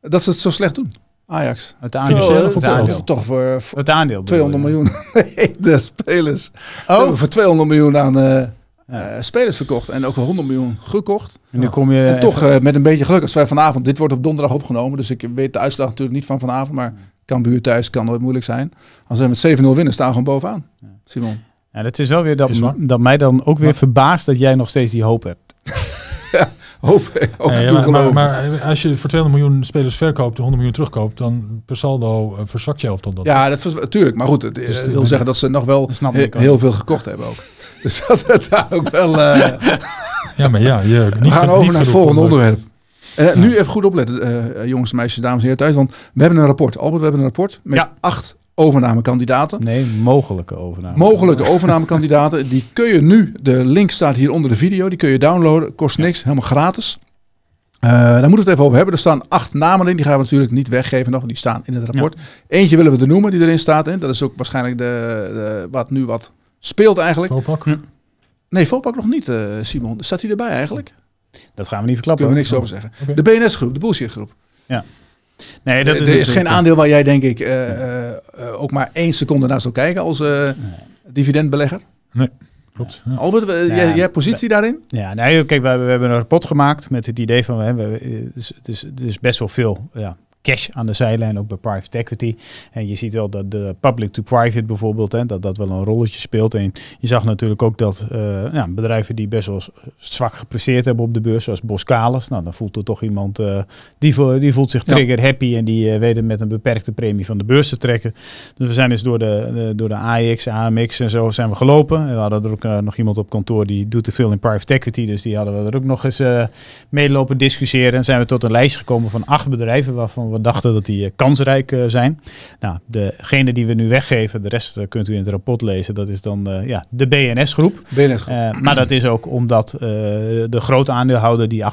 Dat ze het zo slecht doen. Ajax. Het aandeel. Veel, het, het aandeel. Toch voor, het aandeel 200 miljoen. de spelers. Oh. Voor 200 miljoen aan... Eh, spelers verkocht en ook wel 100 miljoen gekocht. En nu kom je. En toch eh, met een beetje geluk, als wij vanavond, dit wordt op donderdag opgenomen, dus ik weet de uitslag natuurlijk niet van vanavond, maar kan buur thuis, kan nooit moeilijk zijn. Als we met 7-0 winnen, staan we gewoon bovenaan. Simon. Ja, dat is wel weer dat, dat mij dan ook weer verbaast dat jij nog steeds die hoop hebt. hoop, hoop eh, ja, maar, maar, als je voor 200 miljoen spelers verkoopt en 100 miljoen terugkoopt, dan per saldo verzwakt je dan dat. Ja, dat natuurlijk. Maar goed, het dus wil zeggen dat ze nog wel heel veel gekocht hebben ook. Dus dat daar ook wel... Eh, ja, maar ja. niet, We gaan over naar het volgende onderwerp. Eh, nu even goed opletten, eh, jongens, meisjes, dames en heren thuis. Want we hebben een rapport. Albert, we hebben een rapport met acht overnamekandidaten. Nee, mogelijke overname. Mogelijke overnamekandidaten. Die kun je nu, de link staat hier onder de video, die kun je downloaden. Kost niks, helemaal gratis. Uh, daar moeten we het even over hebben. Er staan acht namen in. Die gaan we natuurlijk niet weggeven nog, die staan in het rapport. Eentje willen we er noemen die erin staat. Hè? Dat is ook waarschijnlijk de, de wat nu wat speelt eigenlijk. Volpak? Nee, Volpak nog niet, eh, Simon. Staat hij erbij eigenlijk? Dat gaan we niet verklappen. Kunnen we niks over zeggen. De BNS-groep, de bullshit-groep. Ja. Nee, dat eh, is, er is geen aandeel waar jij, denk ik, eh, ook maar één seconde naar zou kijken als dividendbelegger. Nee, klopt. Albert, jij, positie daarin? Ja, nee, kijk, we, hebben een rapport gemaakt met het idee van, we, hebben, is, het is best wel veel ja, cash aan de zijlijn, ook bij private equity. En je ziet wel dat de public to private bijvoorbeeld, hè, dat dat wel een rolletje speelt. En je zag natuurlijk ook dat eh, ja, bedrijven die best wel zwak gepresteerd hebben op de beurs, zoals Boskalis, nou dan voelt er toch iemand, eh, die, voelt, die voelt zich trigger happy en die uh, met een beperkte premie van de beurs te trekken. Dus we zijn dus door de, door de AX, AMX en zo zijn we gelopen. we hadden er ook nog iemand op kantoor die doet te veel in private equity, dus die hadden we er ook nog eens mee lopen discussiëren. En zijn we tot een lijst gekomen van acht bedrijven waarvan we we dachten dat die eh, kansrijk eh, zijn. Nou, degene die we nu weggeven, de rest eh, kunt u in het rapport lezen, dat is dan ja, de BNS-groep. BNS -groep. maar dat is ook omdat de grote aandeelhouder die 68%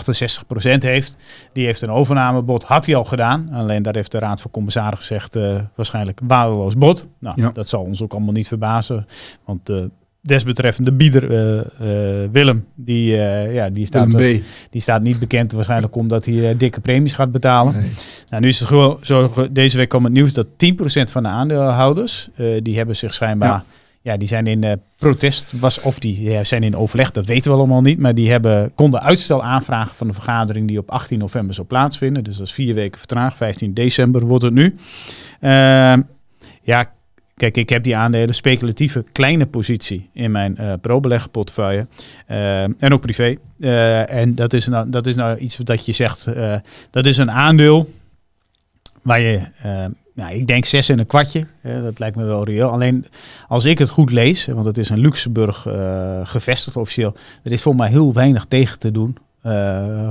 heeft, die heeft een overnamebod, had hij al gedaan. Alleen daar heeft de Raad van Commissarissen gezegd, waarschijnlijk waardeloos bod. Nou, dat zal ons ook allemaal niet verbazen, want... de desbetreffende bieder, eh, eh, Willem, die, eh, ja, die, staat die staat niet bekend waarschijnlijk omdat hij dikke premies gaat betalen. Nou, nu is het gewoon zo, deze week kwam het nieuws dat 10% van de aandeelhouders, die hebben zich schijnbaar, ja, die zijn in protest, was, of die ja, zijn in overleg, dat weten we allemaal niet, maar die hebben, konden uitstel aanvragen van de vergadering die op 18 november zou plaatsvinden. Dus dat is vier weken vertraagd, 15 december wordt het nu. Ehm, ja, Kijk, ik heb die aandelen speculatieve kleine positie in mijn uh, pro Uh, en ook privé. Eh, en dat is, nou, dat is nou iets dat je zegt, eh, dat is een aandeel waar je, eh, nou, ik denk zes en een kwartje. dat lijkt me wel reëel. Alleen als ik het goed lees, want het is een Luxemburg gevestigd officieel, er is voor mij heel weinig tegen te doen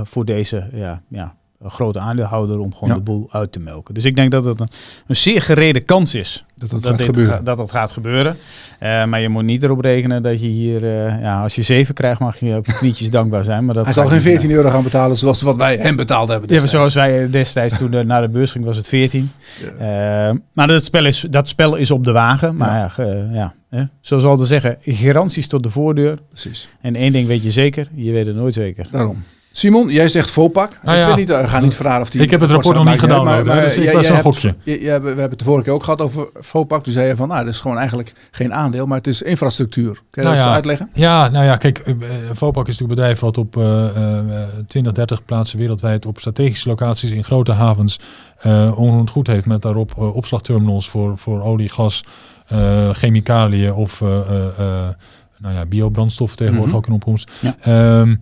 voor deze ja, ja, een grote aandeelhouder om gewoon de boel uit te melken. Dus ik denk dat het een, een zeer gerede kans is dat dat, dat gaat, gebeuren. dat, gaat gebeuren. Eh, maar je moet niet erop rekenen dat je hier, eh, ja, als je 7 krijgt, mag je op je knietjes dankbaar zijn. Maar dat Hij zal geen 14 euro gaan betalen zoals wat wij hem betaald hebben. Destijds. Ja, zoals wij destijds toen de, naar de beurs ging was het 14. Eh, maar dat spel, is, dat spel is op de wagen. Maar ja, ja Hè? Zoals altijd zeggen, garanties tot de voordeur. Precies. En één ding weet je zeker, je weet het nooit zeker. Waarom? Simon, jij zegt Vopak. Nou Ik weet niet, uh, eh, ga niet vragen of die. Ik heb het rapport nog niet gedaan, maar, maar, eh, een gokje. we hebben het de vorige keer ook gehad over Vopak. Toen zei je van, nou, dat is gewoon eigenlijk geen aandeel, maar het is infrastructuur. Kun je nou dat eens uitleggen? Ja, nou ja, kijk, eh, Vopak is natuurlijk een bedrijf wat op uh, 20, 30 plaatsen wereldwijd op strategische locaties in grote havens uh, goed heeft. Met daarop opslagterminals voor, voor olie, gas, chemicaliën of nou ja, biobrandstoffen tegenwoordig mhm. ook in opkomst. Ja. Ehm,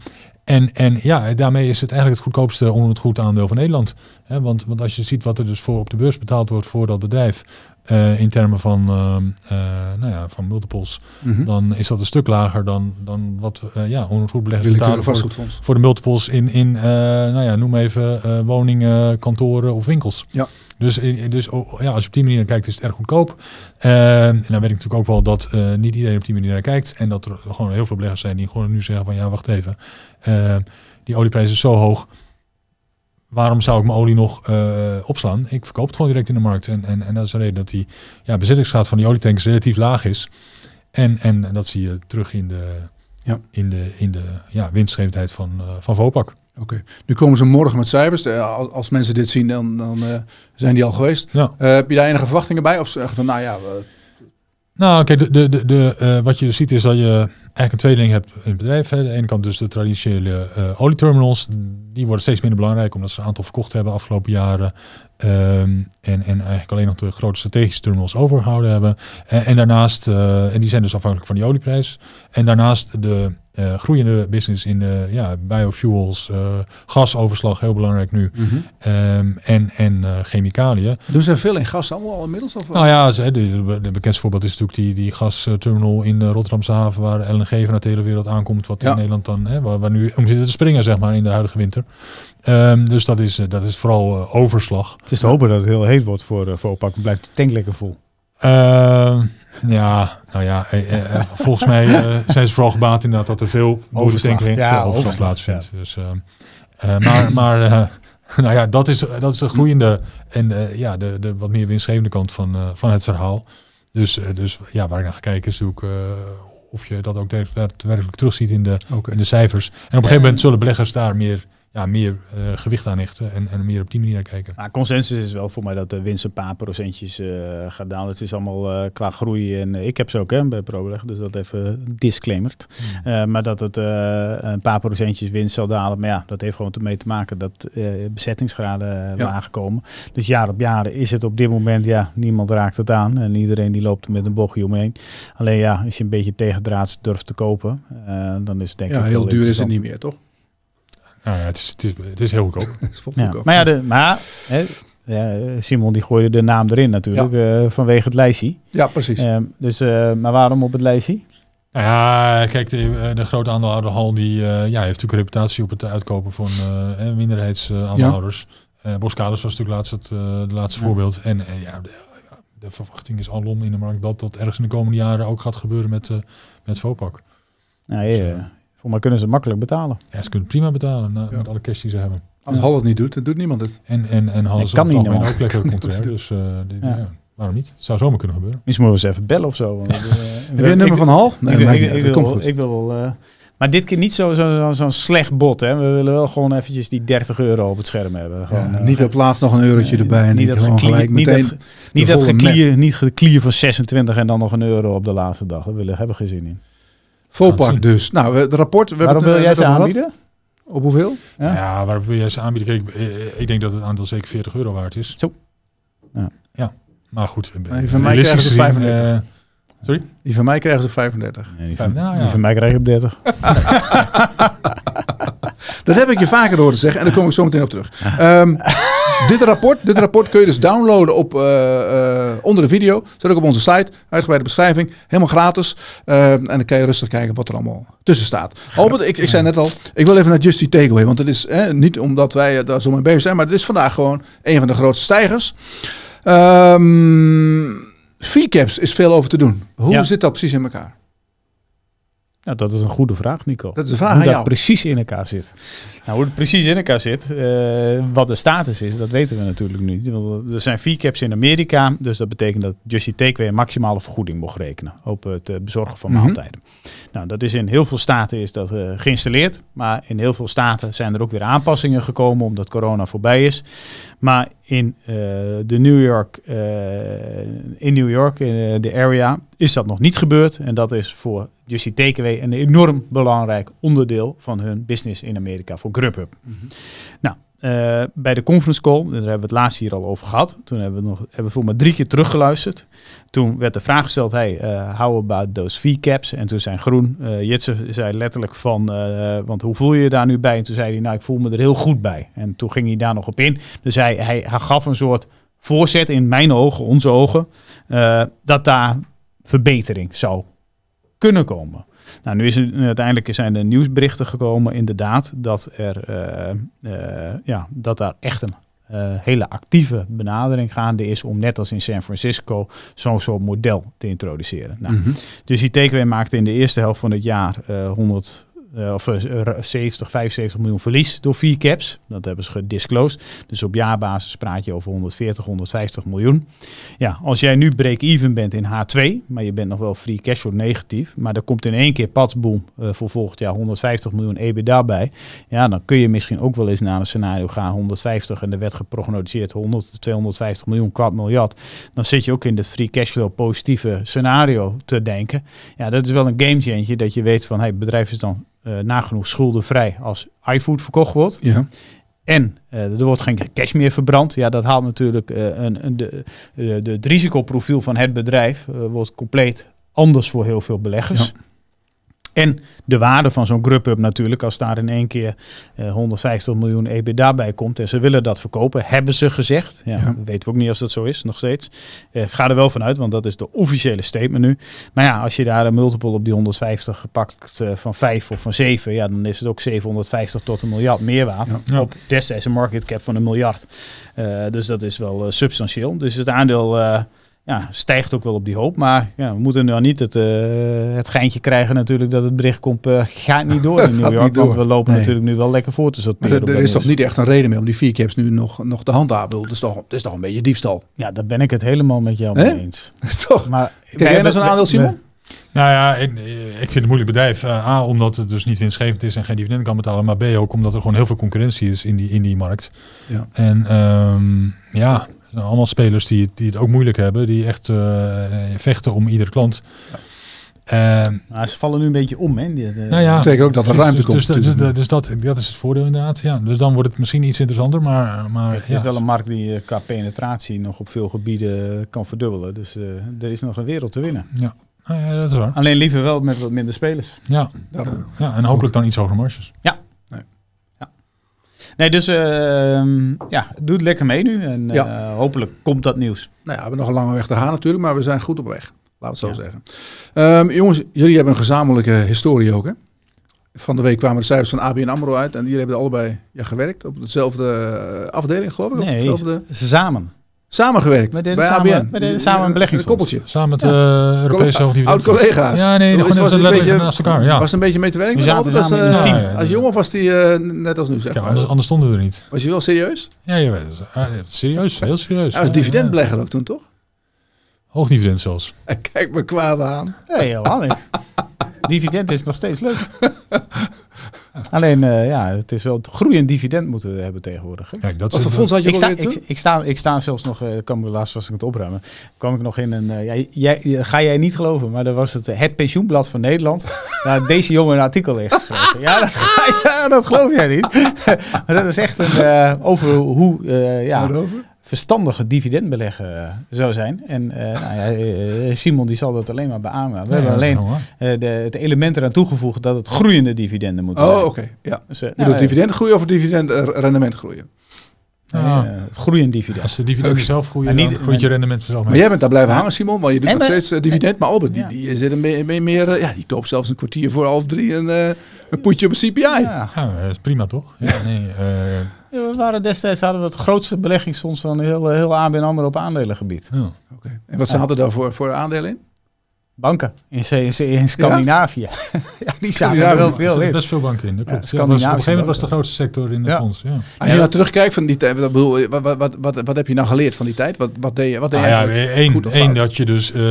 en, en ja, daarmee is het eigenlijk het goedkoopste onder het goed aandeel van Nederland. want, want als je ziet wat er dus voor op de beurs betaald wordt voor dat bedrijf. Eh, in termen van, ehm, eh, nou ja, van multiples, mhm. dan is dat een stuk lager dan, dan wat eh, ja, onder het goed beleggers betalen voor, voor de multiples in, in nou ja, noem even woningen, kantoren of winkels. Ja. Dus, dus oh, ja, als je op die manier naar kijkt, is het erg goedkoop. Eh, en dan weet ik natuurlijk ook wel dat eh, niet iedereen op die manier naar kijkt. En dat er gewoon heel veel beleggers zijn die gewoon nu zeggen van ja, wacht even. Eh, die olieprijs is zo hoog. Waarom zou ik mijn olie nog opslaan? Ik verkoop het gewoon direct in de markt. En, en, en dat is de reden dat die ja, bezittingsgraad van die olietanks relatief laag is. En, en, dat zie je terug in de, ja. in de, in de ja, winstgevendheid van, van Vopak. Oké, nu komen ze morgen met cijfers. Eh, als, als mensen dit zien, dan, dan eh, zijn die al geweest. Ja. Eh, heb je daar enige verwachtingen bij? Of zeggen van, nou ja... We... Nou, oké, de, de, de, wat je dus ziet is dat je eigenlijk een tweedeling hebt in het bedrijf. Hè. de ene kant dus de traditionele olieterminals. Die worden steeds minder belangrijk, omdat ze een aantal verkocht hebben afgelopen jaren. Ehm, en, en eigenlijk alleen nog de grote strategische terminals overgehouden hebben. Eh, en, daarnaast, uh, en die zijn dus afhankelijk van die olieprijs. En daarnaast de eh, groeiende business in ja, biofuels, gasoverslag, heel belangrijk nu. Mhm. Ehm, en en chemicaliën. Doen ze veel in gas allemaal inmiddels? Of? Nou ja, ze, bekendste voorbeeld is natuurlijk die, die gasterminal in de Rotterdamse haven, waar LNG vanuit de hele wereld aankomt, wat ja. in Nederland dan, hè, waar, nu om zitten te springen, zeg maar, in de huidige winter. Ehm, dus dat is, dat is vooral overslag. Het is te hopen dat het heel wordt voor, uh, voor Blijft de tank lekker vol? Ehm, ja, nou ja, eh, eh, volgens mij zijn ze vooral gebaat inderdaad dat er veel boerentankering ja, overslag plaatsvindt. Dus, ehm, maar maar nou ja, dat is, dat is de groeiende en ja, de, de wat meer winstgevende kant van, van het verhaal. Dus, dus ja, waar ik naar ga kijken is natuurlijk of je dat ook daadwerkelijk terugziet in de, in de cijfers. En op een gegeven moment zullen beleggers daar meer ja, meer eh, gewicht aan hechten en, en meer op die manier naar kijken. Nou, consensus is wel voor mij dat de winst een paar procentjes eh, gaat dalen. Het is allemaal eh, qua groei en ik heb ze ook hè, bij ProBeleg. dus dat even disclaimerd. Hmm. maar dat het een paar procentjes winst zal dalen, maar ja, dat heeft gewoon ermee te maken dat bezettingsgraden ja. laag komen. Dus jaar op jaar is het op dit moment, ja, niemand raakt het aan en iedereen die loopt met een bochtje omheen. Alleen ja, als je een beetje tegendraads durft te kopen, dan is het denk ik... Ja, heel duur is het niet meer, toch? Nou ja, het, is, het, is, heel goedkoop. Maar ja, de, maar, hè, ja, Simon die gooide de naam erin natuurlijk, eh, vanwege het lijstje. Ja, precies. Ehm, dus, eh, maar waarom op het lijstje? Nou ja, kijk, de, eh, de grote aandeelhouderhal die, ja, heeft natuurlijk een reputatie op het uitkopen van minderheidsaandeelhouders. Ja. Boskalis was natuurlijk laatst het de laatste voorbeeld. En ja, de, verwachting is alom in de markt dat dat ergens in de komende jaren ook gaat gebeuren met, met Vopak. Nou, ja, dus, voor kunnen ze makkelijk betalen. Ja, ze kunnen prima betalen met alle cash die ze hebben. Als Hal het niet doet, dan doet niemand het. En, en, en Hal is kan niet ook plek controle. Dus uh, ja. waarom niet? Zou zomaar kunnen gebeuren. Misschien moeten we eens even bellen of zo. Want, eh, Heb je een nummer van Hal? Nee, ik, komt Ik wil wel... Eh, maar dit keer niet zo'n zo, zo, zo slecht bot. Hè. We willen wel gewoon eventjes die 30 euro op het scherm hebben. Gewoon, niet op laatst nog een eurotje erbij. En niet, dat geklier, niet niet dat niet van 26 en dan nog een euro op de laatste dag. Daar hebben we geen zin in. Volpak dus. Nou, eh, het rapport... We eh, nou Waarom wil jij ze aanbieden? Op hoeveel? Ja, ja waar wil jij ze aanbieden? Kijk, eh, ik denk dat het aandeel zeker 40 euro waard is. Zo. Ja. ja. Maar goed, Even van mij krijgen ze 35. sorry? Die van mij krijgen ze 35. Nee, die, nou van, mij krijgen op 30. dat heb ik je vaker te zeggen en daar kom ik zo meteen op terug. Um, dit rapport, dit rapport kun je dus downloaden op, eh, eh, onder de video. Zet ook op onze site. Uitgebreide beschrijving. Helemaal gratis. Eh, en dan kan je rustig kijken wat er allemaal tussen staat. Albert, ik, ik zei net al. Ik wil even naar Justy Takeaway. Want het is niet omdat wij daar zo mee bezig zijn. Maar het is vandaag gewoon een van de grootste stijgers. Ehm caps is veel over te doen. Hoe zit dat precies in elkaar? Ja, nou, dat is een goede vraag, Nico. Dat is hoe dat precies in elkaar zit. Nou, hoe het precies in elkaar zit, eh, wat de status is, dat weten we natuurlijk niet. Want er zijn vier caps in Amerika, dus dat betekent dat Justy Take een maximale vergoeding mocht rekenen op het eh, bezorgen van mhm. maaltijden. Nou, dat is in heel veel staten is dat eh, geïnstalleerd, maar in heel veel staten zijn er ook weer aanpassingen gekomen omdat corona voorbij is. Maar in eh, de New York, eh, in New York, in eh, de area, is dat nog niet gebeurd. En dat is voor Justy Takeaway een enorm belangrijk onderdeel van hun business in Amerika, voor Grubhub. Mhm. Nou, eh, bij de conference call, daar hebben we het laatst hier al over gehad. Toen hebben we, nog, hebben we voor maar drie keer teruggeluisterd. Toen werd de vraag gesteld, hey, uh, eh, how about those fee caps? En toen zei Groen, uh, eh, Jitsen zei letterlijk van, want hoe voel je je daar nu bij? En toen zei hij, nou ik voel me er heel goed bij. En toen ging hij daar nog op in. Dus hij, hij gaf een soort voorzet in mijn ogen, onze ogen, dat daar verbetering zou kunnen komen. Nou, nu is eh, uiteindelijk zijn er nieuwsberichten gekomen, inderdaad, dat er eh, eh, ja, dat daar echt een hele actieve benadering gaande is om net als in San Francisco zo'n soort model te introduceren. Nou, mhm. Dus die TKW maakte in de eerste helft van het jaar uh, 100, eh, of 70, eh, 75 miljoen verlies door vier caps. Dat hebben ze gedisclosed. Dus op jaarbasis praat je over 140, 150 miljoen. Ja, als jij nu break-even bent in H2, maar je bent nog wel free cashflow negatief, maar er komt in één keer patsboom uh, eh, voor volgend jaar 150 miljoen EBITDA bij. Ja, dan kun je misschien ook wel eens naar een scenario gaan 150 en er werd geprognosticeerd 100, 250 miljoen, kwart miljard. Dan zit je ook in het free cashflow positieve scenario te denken. Ja, dat is wel een game changer dat je weet van hey, het bedrijf is dan eh, nagenoeg schuldenvrij als iFood verkocht wordt. Ja. En eh, er wordt geen cash meer verbrand. Ja, dat haalt natuurlijk eh, een, een, de, de, het risicoprofiel van het bedrijf wordt compleet anders voor heel veel beleggers. Ja. En de waarde van zo'n grub-up natuurlijk, als daar in één keer 150 eh, miljoen EB daarbij komt en ze willen dat verkopen, hebben ze gezegd. Ja, weten we ook niet als dat zo is, nog steeds. Eh, ga er wel vanuit, want dat is de officiële statement nu. Maar ja, als je daar een multiple op die 150 gepakt eh, van 5 of van 7, ja, dan is het ook 750 tot een miljard meerwaarde. Ja. Op destijds een market cap van een miljard. dus dat is wel substantieel. Dus het aandeel ja, stijgt ook wel op die hoop. Maar ja, we moeten nou niet het, eh, het geintje krijgen natuurlijk dat het bericht komt, eh, gaat niet door in New York. Want we lopen natuurlijk nu wel lekker voor te sorteren. er, is toch niet echt een reden meer om die vier caps nu nog, nog te hand aan Dat is, toch, dat is toch een beetje diefstal. Ja, daar ben ik het helemaal met jou mee eens. toch? Maar, Kijk jij naar zo'n aandeel, Simon? nou ja, ik, ik, vind het een moeilijk bedrijf. Eh, A, omdat het dus niet winstgevend is en geen dividend kan betalen. Maar B, ook omdat er gewoon heel veel concurrentie is in die, in die markt. Ja. En ehm, ja, zijn allemaal spelers die, die het ook moeilijk hebben. Die echt eh, eh, vechten om iedere klant. Ja. nou, ze vallen nu een beetje om. Hè? Die, de, nou ja, dat betekent ook dat er ruimte komt. Dus, dus, dus, dat, dat is het voordeel inderdaad. Ja. Dus dan wordt het misschien iets interessanter. Maar, maar, het is wel een markt die eh, qua penetratie nog op veel gebieden kan verdubbelen. Dus er is nog een wereld te winnen. Nou ja. dat is waar. Alleen liever wel met wat minder spelers. Ja, ja. en hopelijk dan iets hoger marges. Ja. Nee, dus ehm, ja, doe het lekker mee nu. En eh, hopelijk komt dat nieuws. Nou ja, we hebben nog een lange weg te gaan natuurlijk, maar we zijn goed op weg. Laat het zo zeggen. Ehm, jongens, jullie hebben een gezamenlijke historie ook, hè? Van de week kwamen de cijfers van ABN AMRO uit. En jullie hebben allebei ja, gewerkt op dezelfde eh, afdeling, geloof ik? Nee, of dezelfde... samen. Samengewerkt. Met bij samen, ABN. Met de, samen een belegging. koppeltje. Samen met de eh, Europese Hoogniveau. Oud-collega's. Ja, nee, was een beetje naast elkaar. Ja. Was een beetje mee te werken. We als, Ja, als jongen was die eh, net als nu zeg maar. Anders, anders, stonden we er niet. Was je wel serieus? Ja, je weet het. Serieus, heel serieus. Hij was dividendbelegger ook toen toch? Hoogdividend zelfs. Kijk me kwaad aan. Nee, helemaal niet. Dividend is nog steeds leuk. Alleen, eh, ja, het is wel het groeiend dividend moeten we hebben tegenwoordig. Kijk, dat had je ik sta, ik, ik, sta, ik sta zelfs nog, uh, eh, kan laatst was ik het opruimen, kwam ik nog in een, eh, jij, jij, ga jij niet geloven, maar dat was het, het pensioenblad van Nederland, waar deze jongen een artikel heeft geschreven. Ja, dat, dat geloof jij niet. maar dat is echt een, over hoe, ja, Waarover? verstandige dividendbeleggen eh, zou zijn. En eh, nou ja, eh, Simon die zal dat alleen maar beamen. We hebben alleen de, het element eraan toegevoegd dat het groeiende dividenden moet. oh, zijn. Oh, oké. Ja. Dus, Moet nou, het dividend groeien of het rendement groeien? ah. het groeiend dividend. Als de dividend zelf groeien, niet, dan groeit je rendement vanzelf mee. Maar jij bent daar blijven hangen, Simon, want je doet nog steeds dividend. maar Albert, die, die zit een mee, meer, ja, die koopt zelfs een kwartier voor half drie een, een poetje op een CPI. Ja, dat is prima toch? Ja, nee, we waren destijds hadden we het grootste beleggingsfonds van heel, eh, heel ABN AMRO op aandelengebied. Ja. En wat ze hadden daarvoor voor aandelen in? banken in, in Scandinavië. Ja? die zaten er wel veel in. Best veel banken in. Dat klopt. op een gegeven moment was de grootste sector in de fonds. Als je nou terugkijkt van die tijd, wat, wat, wat, wat, wat heb je nou geleerd van die tijd? Wat, wat deed je? Wat deed nou ah, Eén, één dat, je dus, eh,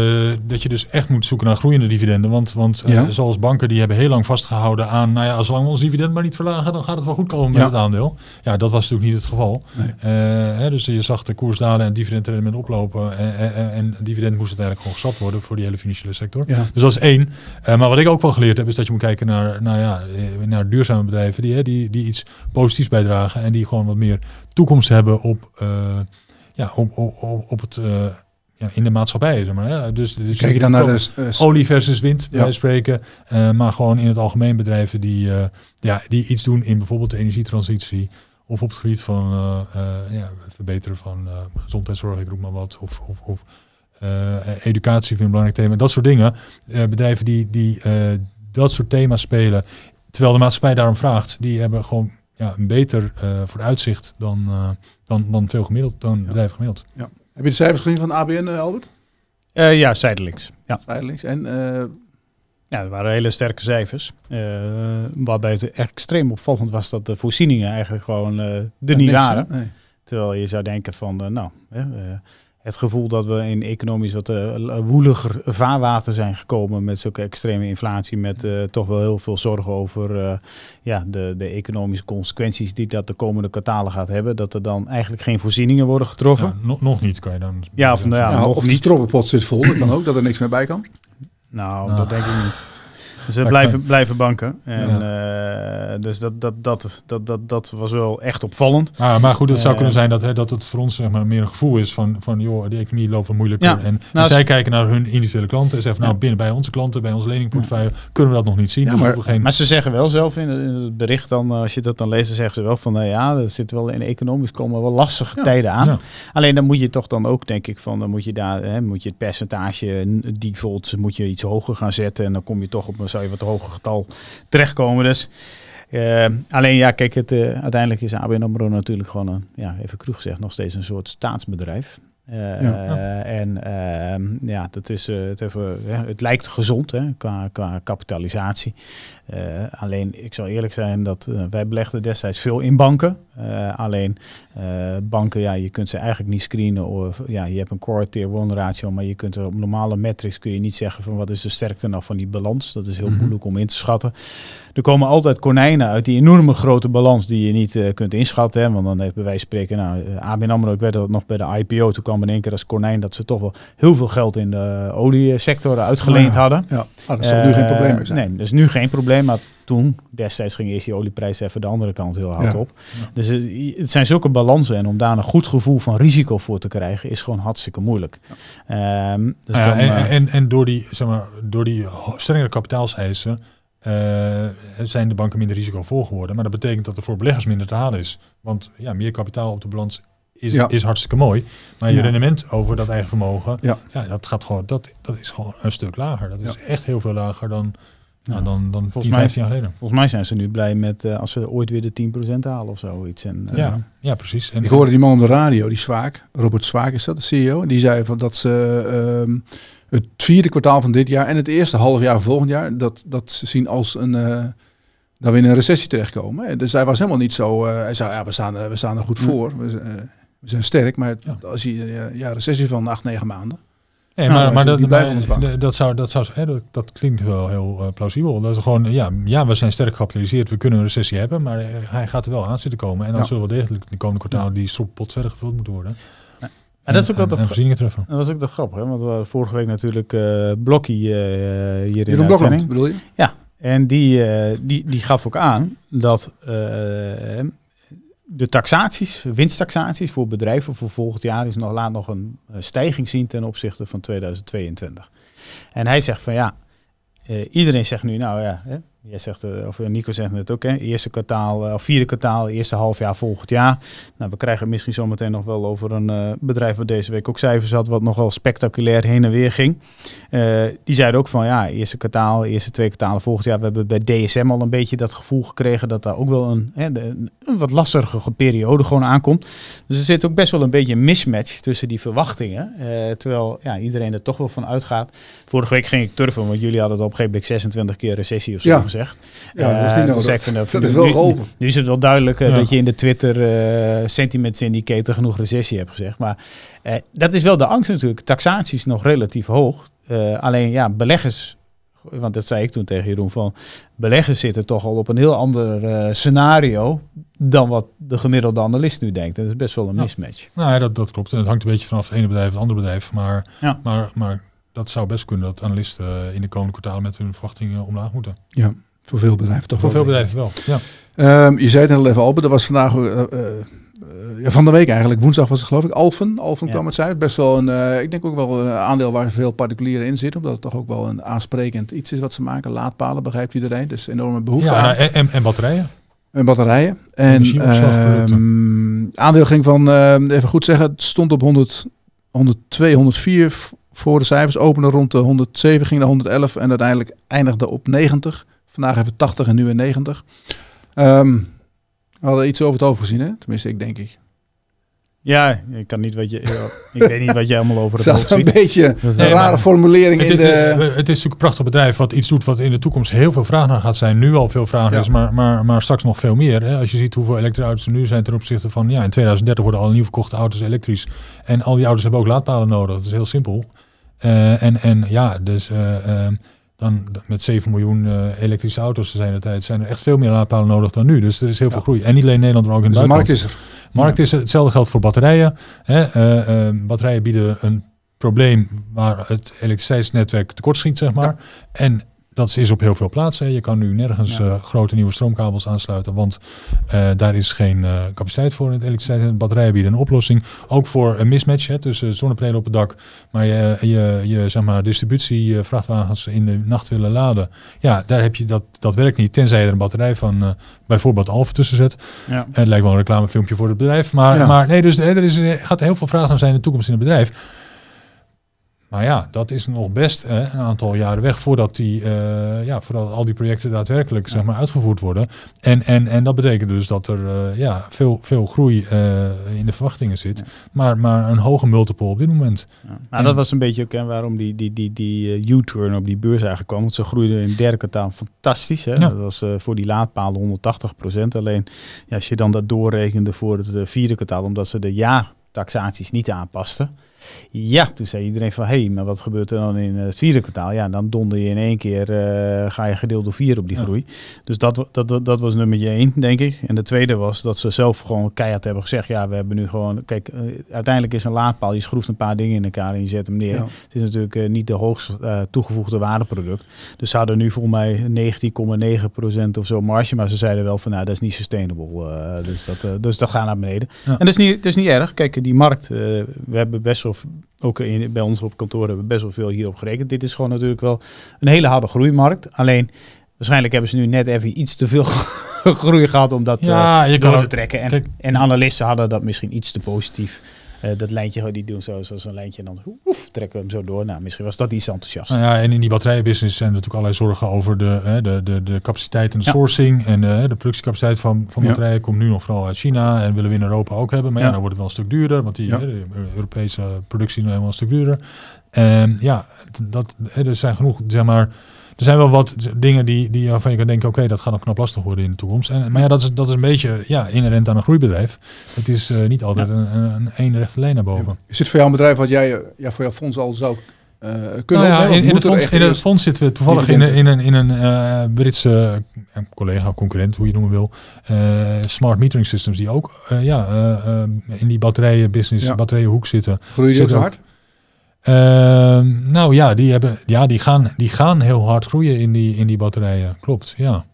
dat je dus echt moet zoeken naar groeiende dividenden. Want, want eh, zoals banken, die hebben heel lang vastgehouden aan, nou ja, zolang we ons dividend maar niet verlagen, dan gaat het wel goed komen met het aandeel. Ja, dat was natuurlijk niet het geval. Eh, dus je zag de koers dalen en dividendrendement oplopen. En, en, dividend moest uiteindelijk gewoon gesapt worden voor die hele financiële sector. Ja. Dus dat is één. Eh, maar wat ik ook wel geleerd heb, is dat je moet kijken naar, nou ja, eh, naar duurzame bedrijven die, die, die iets positiefs bijdragen en die gewoon wat meer toekomst hebben op, eh, ja, op, op, op, het. ja, in de maatschappij. Zeg maar, hè. Dus, dus Kijk je dan naar de, olie versus wind ja. bij spreken. maar gewoon in het algemeen bedrijven die, ja, die iets doen in bijvoorbeeld de energietransitie. Of op het gebied van ja, verbeteren van gezondheidszorg, ik roep maar wat. Of, of, of eh, eh, educatie vind ik een belangrijk thema. Dat soort dingen. Eh, bedrijven die, die dat soort thema's spelen, terwijl de maatschappij daarom vraagt, die hebben gewoon ja, een beter vooruitzicht dan, dan, dan veel gemiddeld, dan ja. bedrijven gemiddeld. Ja. Heb je de cijfers gezien van ABN, Albert? ja, zijdelings. Ja. Zijdelings. En, uh... ja, waren hele sterke cijfers. waarbij het extreem opvallend was dat de voorzieningen eigenlijk gewoon er ja, niet waren. Terwijl je zou denken van, nou, het gevoel dat we in economisch wat eh, eh, woeliger vaarwater zijn gekomen met zulke extreme inflatie, met eh, toch wel heel veel zorgen over ja, de, de economische consequenties die dat de komende kwartalen gaat hebben, dat er dan eigenlijk geen voorzieningen worden getroffen. Ja, nog, niet kan je dan. Ja, of, nou of die stroppenpot zit vol, dat kan ook, dat er niks meer bij kan. nou, nou. dat denk ik niet. Ze blijven, blijven banken. En, eh, dus dat, dat, dat, dat, dat, dat was wel echt opvallend. Ah, maar goed, het zou kunnen eh, zijn dat, hè, dat het voor ons zeg maar, meer een gevoel is van, van joh, de economie loopt moeilijker. En, en nou, zij kijken naar hun individuele klanten en zeggen, nou binnen bij onze klanten, bij ons leningportefeuille, kunnen we dat nog niet zien. Dus maar, maar ze zeggen wel zelf in, het bericht, dan, eh, als je dat dan leest, dan zeggen ze wel van, nou ja, er zit wel in economisch komen wel lastige tijden aan. Alleen dan moet je toch dan ook, denk ik, van dan moet je daar, hè, moet je het percentage default, moet je iets hoger gaan zetten en dan kom je toch op een zou je wat hoger getal terechtkomen. Dus eh, alleen ja, kijk, het, eh, uiteindelijk is ABN AMRO natuurlijk gewoon, een, ja, even cru gezegd, nog steeds een soort staatsbedrijf. Eh, en ehm, ja, dat is, eh, het, even, het lijkt gezond hè, qua, qua kapitalisatie. Eh, alleen, ik zal eerlijk zijn dat wij belegden destijds veel in banken. alleen banken, ja, je kunt ze eigenlijk niet screenen. Of, ja, je hebt een core tier One ratio, maar je kunt er op normale metrics kun je niet zeggen van wat is de sterkte nou van die balans. Dat is heel mhm. moeilijk om in te schatten. Er komen altijd konijnen uit die enorme grote balans die je niet eh, kunt inschatten. Want dan heeft bij wijze van spreken, nou, eh, ABN AMRO, ik werd dat nog bij de IPO, toen kwam in één keer als konijn dat ze toch wel heel veel geld in de oliesector uitgeleend hadden. Ja, ah, dat zou nu geen eh, probleem meer zijn. Nee, dat is nu geen probleem, maar toen, destijds ging eerst die olieprijs even de andere kant heel hard op. Dus het, zijn zulke balansen en om daar een goed gevoel van risico voor te krijgen is gewoon hartstikke moeilijk. Ja. Ehm, dus nou dan, en, en, en, door die, zeg maar, door die strengere kapitaalseisen eh, zijn de banken minder risicovol geworden. Maar dat betekent dat er voor beleggers minder te halen is. Want ja, meer kapitaal op de balans is, is hartstikke mooi. Maar je rendement over dat eigen vermogen, ja. dat, gaat gewoon, dat, dat is gewoon een stuk lager. Dat is echt heel veel lager dan, nou, dan, dan volgens 10, 15 jaar geleden. Volgens mij zijn ze nu blij met eh, als ze ooit weer de 10% halen of zoiets. En, eh, ja, ja, precies. En, ik hoorde die man op de radio, die Zwaak, Robert Zwaak is dat, de CEO. Die zei van dat ze... Ehm, het vierde kwartaal van dit jaar en het eerste halfjaar van volgend jaar, dat, dat ze zien als een, eh, dat we in een recessie terechtkomen. Dus hij was helemaal niet zo, eh, hij zei, ja, we staan, eh, we staan er goed voor, we, we zijn sterk, maar als je, ja, recessie van acht, negen maanden. Nee, nou, maar, maar, dat, dat, zou, dat, zou, hè, dat, klinkt wel heel plausibel. Dat is gewoon, ja, ja, we zijn sterk gekapitaliseerd, we kunnen een recessie hebben, maar hij gaat er wel aan zitten komen. En dan zullen we degelijk de komende kwartalen die pot verder gevuld moeten worden. En dat is ook en, dat, grappig Dat was ook te grappig, hè? want we hadden vorige week natuurlijk uh, Blokkie eh, hier in de bedoel je? Ja, en die, eh, die, die gaf ook aan dat de taxaties, winsttaxaties voor bedrijven voor volgend jaar is nog laat nog een stijging zien ten opzichte van 2022. En hij zegt van ja, iedereen zegt nu nou ja, hè, Jij zegt, eh, of eh, Nico zegt het ook, hè? Eerste kwartaal, eh, of vierde kwartaal, eerste halfjaar volgend jaar. Nou, we krijgen misschien zometeen nog wel over een bedrijf wat deze week ook cijfers had, wat nogal spectaculair heen en weer ging. die zeiden ook van ja, eerste kwartaal, eerste twee kwartalen volgend jaar. We hebben bij DSM al een beetje dat gevoel gekregen dat daar ook wel een, hè, een, wat lastige periode gewoon aankomt. Dus er zit ook best wel een beetje een mismatch tussen die verwachtingen. terwijl ja, iedereen er toch wel van uitgaat. Vorige week ging ik turven, want jullie hadden op een gegeven moment 26 keer recessie of zo. Ja gezegd. Nu, is het wel duidelijk eh, dat je in de Twitter eh, sentiments indicator genoeg recessie hebt gezegd. Maar eh, dat is wel de angst natuurlijk. Taxatie is nog relatief hoog. alleen ja, beleggers want dat zei ik toen tegen Jeroen, van beleggers zitten toch al op een heel ander scenario dan wat de gemiddelde analist nu denkt. En dat is best wel een mismatch. Nou, ja, dat, dat klopt. En het hangt een beetje vanaf het ene bedrijf of het andere bedrijf. Maar, ja. maar, maar dat zou best kunnen dat analisten eh, in de komende kwartalen met hun verwachtingen omlaag moeten. Ja, voor veel bedrijven toch voor veel bedrijven wel, ja. Ehm, je zei het net al even, Albert, er was vandaag... Eh, eh, ja, van de week eigenlijk. Woensdag was het geloof ik Alfen. Alfen kwam het uit. Best wel een, ik denk ook wel een aandeel waar veel particulieren in zitten. Omdat het toch ook wel een aansprekend iets is wat ze maken. Laadpalen begrijpt iedereen. Dus enorme behoefte ja, aan. En, en, batterijen. En batterijen. En, ehm, aandeel ging van, ehm, even goed zeggen, het stond op 100, 102, 104 voor de cijfers. openen rond de 107, ging naar 111 en uiteindelijk eindigde op 90. Vandaag even 80 en nu weer 90. Ehm, we hadden iets over het hoofd gezien, hè? Tenminste, ik denk ik. Ja, ik kan niet wat je. ik weet niet wat jij allemaal over het hoofd ziet. een beetje een rare formulering in de. Het, is natuurlijk een prachtig bedrijf wat iets doet wat in de toekomst heel veel vraag naar gaat zijn. Nu al veel vraag is, maar, maar, maar straks nog veel meer. Hè? Als je ziet hoeveel auto's er nu zijn ten opzichte van. Ja, in 2030 worden al nieuw verkochte auto's elektrisch. En al die auto's hebben ook laadpalen nodig. Dat is heel simpel. Eh, en, en ja, dus eh, ehm, dan met 7 miljoen eh, elektrische auto's zijn de zijn er echt veel meer laadpalen nodig dan nu. Dus er is heel veel groei. En niet alleen Nederland, maar ook in dus de markt is er. markt is er. Hetzelfde geldt voor batterijen. Hè? Ehm, batterijen bieden een probleem waar het elektriciteitsnetwerk tekort schiet, zeg maar. En dat is op heel veel plaatsen. Je kan nu nergens eh, grote nieuwe stroomkabels aansluiten, want eh, daar is geen eh, capaciteit voor in het elektriciteit. Batterijen bieden een oplossing. Ook voor een mismatch hè, tussen zonnepanelen op het dak, maar je, je, je zeg maar, distributie, vrachtwagens in de nacht willen laden. Ja, daar heb je dat, dat werkt niet, tenzij je er een batterij van bijvoorbeeld Alf tussen zet. Ja. Het lijkt wel een reclamefilmpje voor het bedrijf, maar, maar nee, dus er is, er gaat heel veel vraag zijn in de toekomst in het bedrijf. Maar ja, dat is nog best eh, een aantal jaren weg voordat, die, eh, ja, voordat al die projecten daadwerkelijk zeg maar, uitgevoerd worden. En, en, en dat betekent dus dat er eh, ja, veel, veel groei in de verwachtingen zit. Maar, maar een hoge multiple op dit moment. Ja. Nou, dat was een beetje ook hè, waarom die, die, die, die U-turn op die beurs eigenlijk kwam. Want ze groeiden in derde kwartaal fantastisch. Hè? Dat was voor die laadpalen 180%. Alleen als je dan dat doorrekende voor het vierde kwartaal, omdat ze de ja-taxaties niet aanpasten ja, toen zei iedereen van, hé, hey, maar wat gebeurt er dan in eh, het vierde kwartaal? Ja, dan donder je in één keer, eh, ga je gedeeld door vier op die groei. Dus dat, dat, dat, was nummer één, denk ik. En de tweede was dat ze zelf gewoon keihard hebben gezegd, ja, we hebben nu gewoon, kijk, eh, uiteindelijk is een laadpaal, je schroeft een paar dingen in elkaar en je zet hem neer. Het is natuurlijk niet de hoogste toegevoegde waardeproduct. Dus ze hadden nu volgens mij 19,9% of zo marge, maar ze zeiden wel van, nou, dat is niet sustainable. dus, dat, dus dat gaat naar beneden. En dat is, niet, dat is niet erg. Kijk, die markt, we hebben best wel ook bij ons op kantoor hebben we best wel veel hierop gerekend. Dit is gewoon natuurlijk wel een hele harde groeimarkt. Alleen waarschijnlijk hebben ze nu net even iets te veel groei gehad om dat ja, eh, je door te trekken. En, en analisten hadden dat misschien iets te positief eh, dat lijntje, oh, die doen zo, zo'n lijntje en dan oef, trekken we hem zo door. Nou, misschien was dat iets enthousiast. Nou ja, en in die batterijbusiness zijn natuurlijk allerlei zorgen over de, eh, de, de, de capaciteit en de sourcing. En eh, de productiecapaciteit van, van batterijen komt nu nog vooral uit China en willen we in Europa ook hebben. Maar ja, dan wordt het wel een stuk duurder, want die Europese productie is nou helemaal een stuk duurder. En ja, dat, er zijn genoeg, zeg maar er zijn wel wat dingen die, die, waarvan je kan denken, oké, dat gaat nog knap lastig worden in de toekomst. En, maar ja, dat is, dat is een beetje ja, inherent aan een groeibedrijf. Het is eh, niet altijd een, een, rechte lijn naar boven. Is dit voor jou een bedrijf wat jij ja, voor jouw fonds al zou eh, kunnen nou ja, in, het fonds, in, het fonds, zitten we toevallig in, in, een, in een eh, Britse collega, concurrent, hoe je het noemen wil, smart metering systems die ook ja, in die batterijen business, ja. batterijenhoek zitten. Groeien die zo hard? Ehm, nou ja, die, hebben, ja die, gaan, die gaan heel hard groeien in die, in die batterijen. Klopt, ja.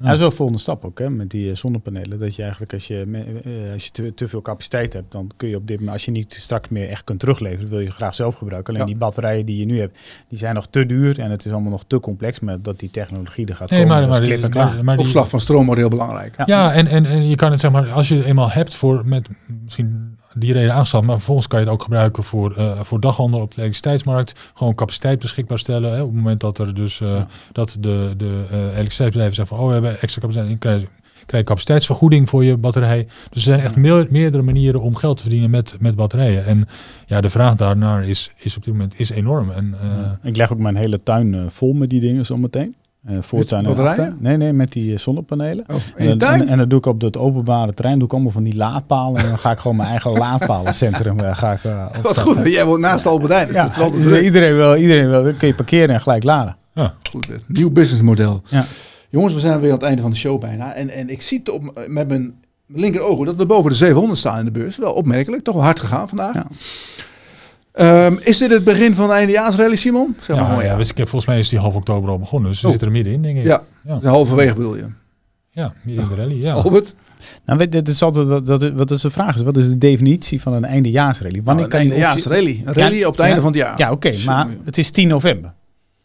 Ja. dat is wel volgende stap ook, hè, met die eh, zonnepanelen. Dat je eigenlijk als je, eh, als je te, te, veel capaciteit hebt, dan kun je op dit moment, als je niet straks meer echt kunt terugleveren, wil je graag zelf gebruiken. Alleen die batterijen die je nu hebt, die zijn nog te duur en het is allemaal nog te complex, maar dat die technologie er gaat nee, komen. Maar, maar, maar, die, Opslag van stroom wordt heel belangrijk. Ja, en, en, en je kan het zeg maar, als je het eenmaal hebt voor met misschien die reden aangesteld. Maar vervolgens kan je het ook gebruiken voor, eh, voor daghandel op de elektriciteitsmarkt. Gewoon capaciteit beschikbaar stellen. Hè, op het moment dat er dus eh, dat de, de uh, elektriciteitsbedrijven zeggen van oh, we hebben extra capaciteit. Krijg, krijg capaciteitsvergoeding voor je batterij. Dus er zijn echt meerdere manieren om geld te verdienen met, met batterijen. En ja, de vraag daarnaar is, is op dit moment is enorm. En, Ik leg ook mijn hele tuin vol met die dingen zo meteen. Eh, voortuin en achter. Nee, nee, met die eh, zonnepanelen. Oh, en, en, en, dat doe ik op dat openbare terrein. Doe ik allemaal van die laadpalen. En dan ga ik gewoon mijn eigen laadpalencentrum uh, ga ik, Wat goed, jij woont naast de Albertijn. Dus dus iedereen wil, iedereen wil. Dan kun je parkeren en gelijk laden. Ja. Goed, nieuw businessmodel. Ja. Jongens, we zijn weer aan het einde van de show bijna. En, en ik zie op, met mijn linker oog dat we boven de 700 staan in de beurs. Wel opmerkelijk, toch wel hard gegaan vandaag. Ja. Ehm, is dit het begin van de eindejaarsrally, Simon? Zeg maar ja, oh gewoon, ja. ja. Eh, volgens mij is die half oktober al begonnen, dus ze oh. zitten er middenin, denk ik. Ja, ja. halverwege bedoel je? Ja, midden in de rally, ja. Albert? Nou, is altijd, wat is de vraag is, wat is de definitie van een eindejaarsrally? Wanneer nou, een eindejaarsrally, een rally op het einde van het jaar. Ja, oké, maar het is 10 november.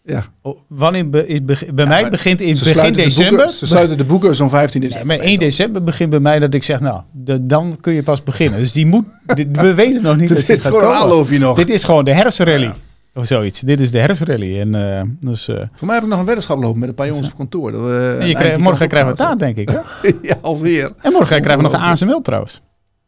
Ja. Oh, wanneer bij mij begint in begin december. ze sluiten de boeken zo'n 15 december. maar 1 december begint bij mij dat ik zeg, nou, dan kun je pas beginnen. Dus die moet, we weten nog niet. dit dat is gewoon Dit is gewoon de herfstrally. Of zoiets. Dit is de herfstrally. En, eh, dus, eh, Voor mij heb ik nog een weddenschap lopen met een paar dus, jongens op eh, kantoor. Dat je morgen krijgen we het aan, denk ik. ja, alweer. En morgen krijgen we nog een ASML trouwens.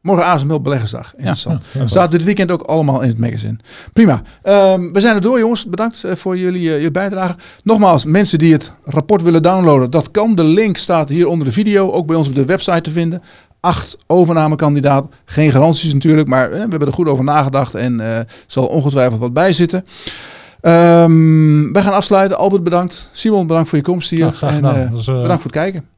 Morgen ASML Beleggersdag. Interessant. Ja, Staat dit weekend ook allemaal in het magazine. Prima. Ehm, we zijn er door, jongens. Bedankt eh, voor jullie eh, je bijdrage. Nogmaals, mensen die het rapport willen downloaden, dat kan. De link staat hier onder de video, ook bij ons op de website te vinden. Acht overnamekandidaat. Geen garanties natuurlijk, maar eh, we hebben er goed over nagedacht en uh, zal ongetwijfeld wat bij zitten. Ehm, wij gaan afsluiten. Albert, bedankt. Simon, bedankt voor je komst hier. en, bedankt voor het kijken.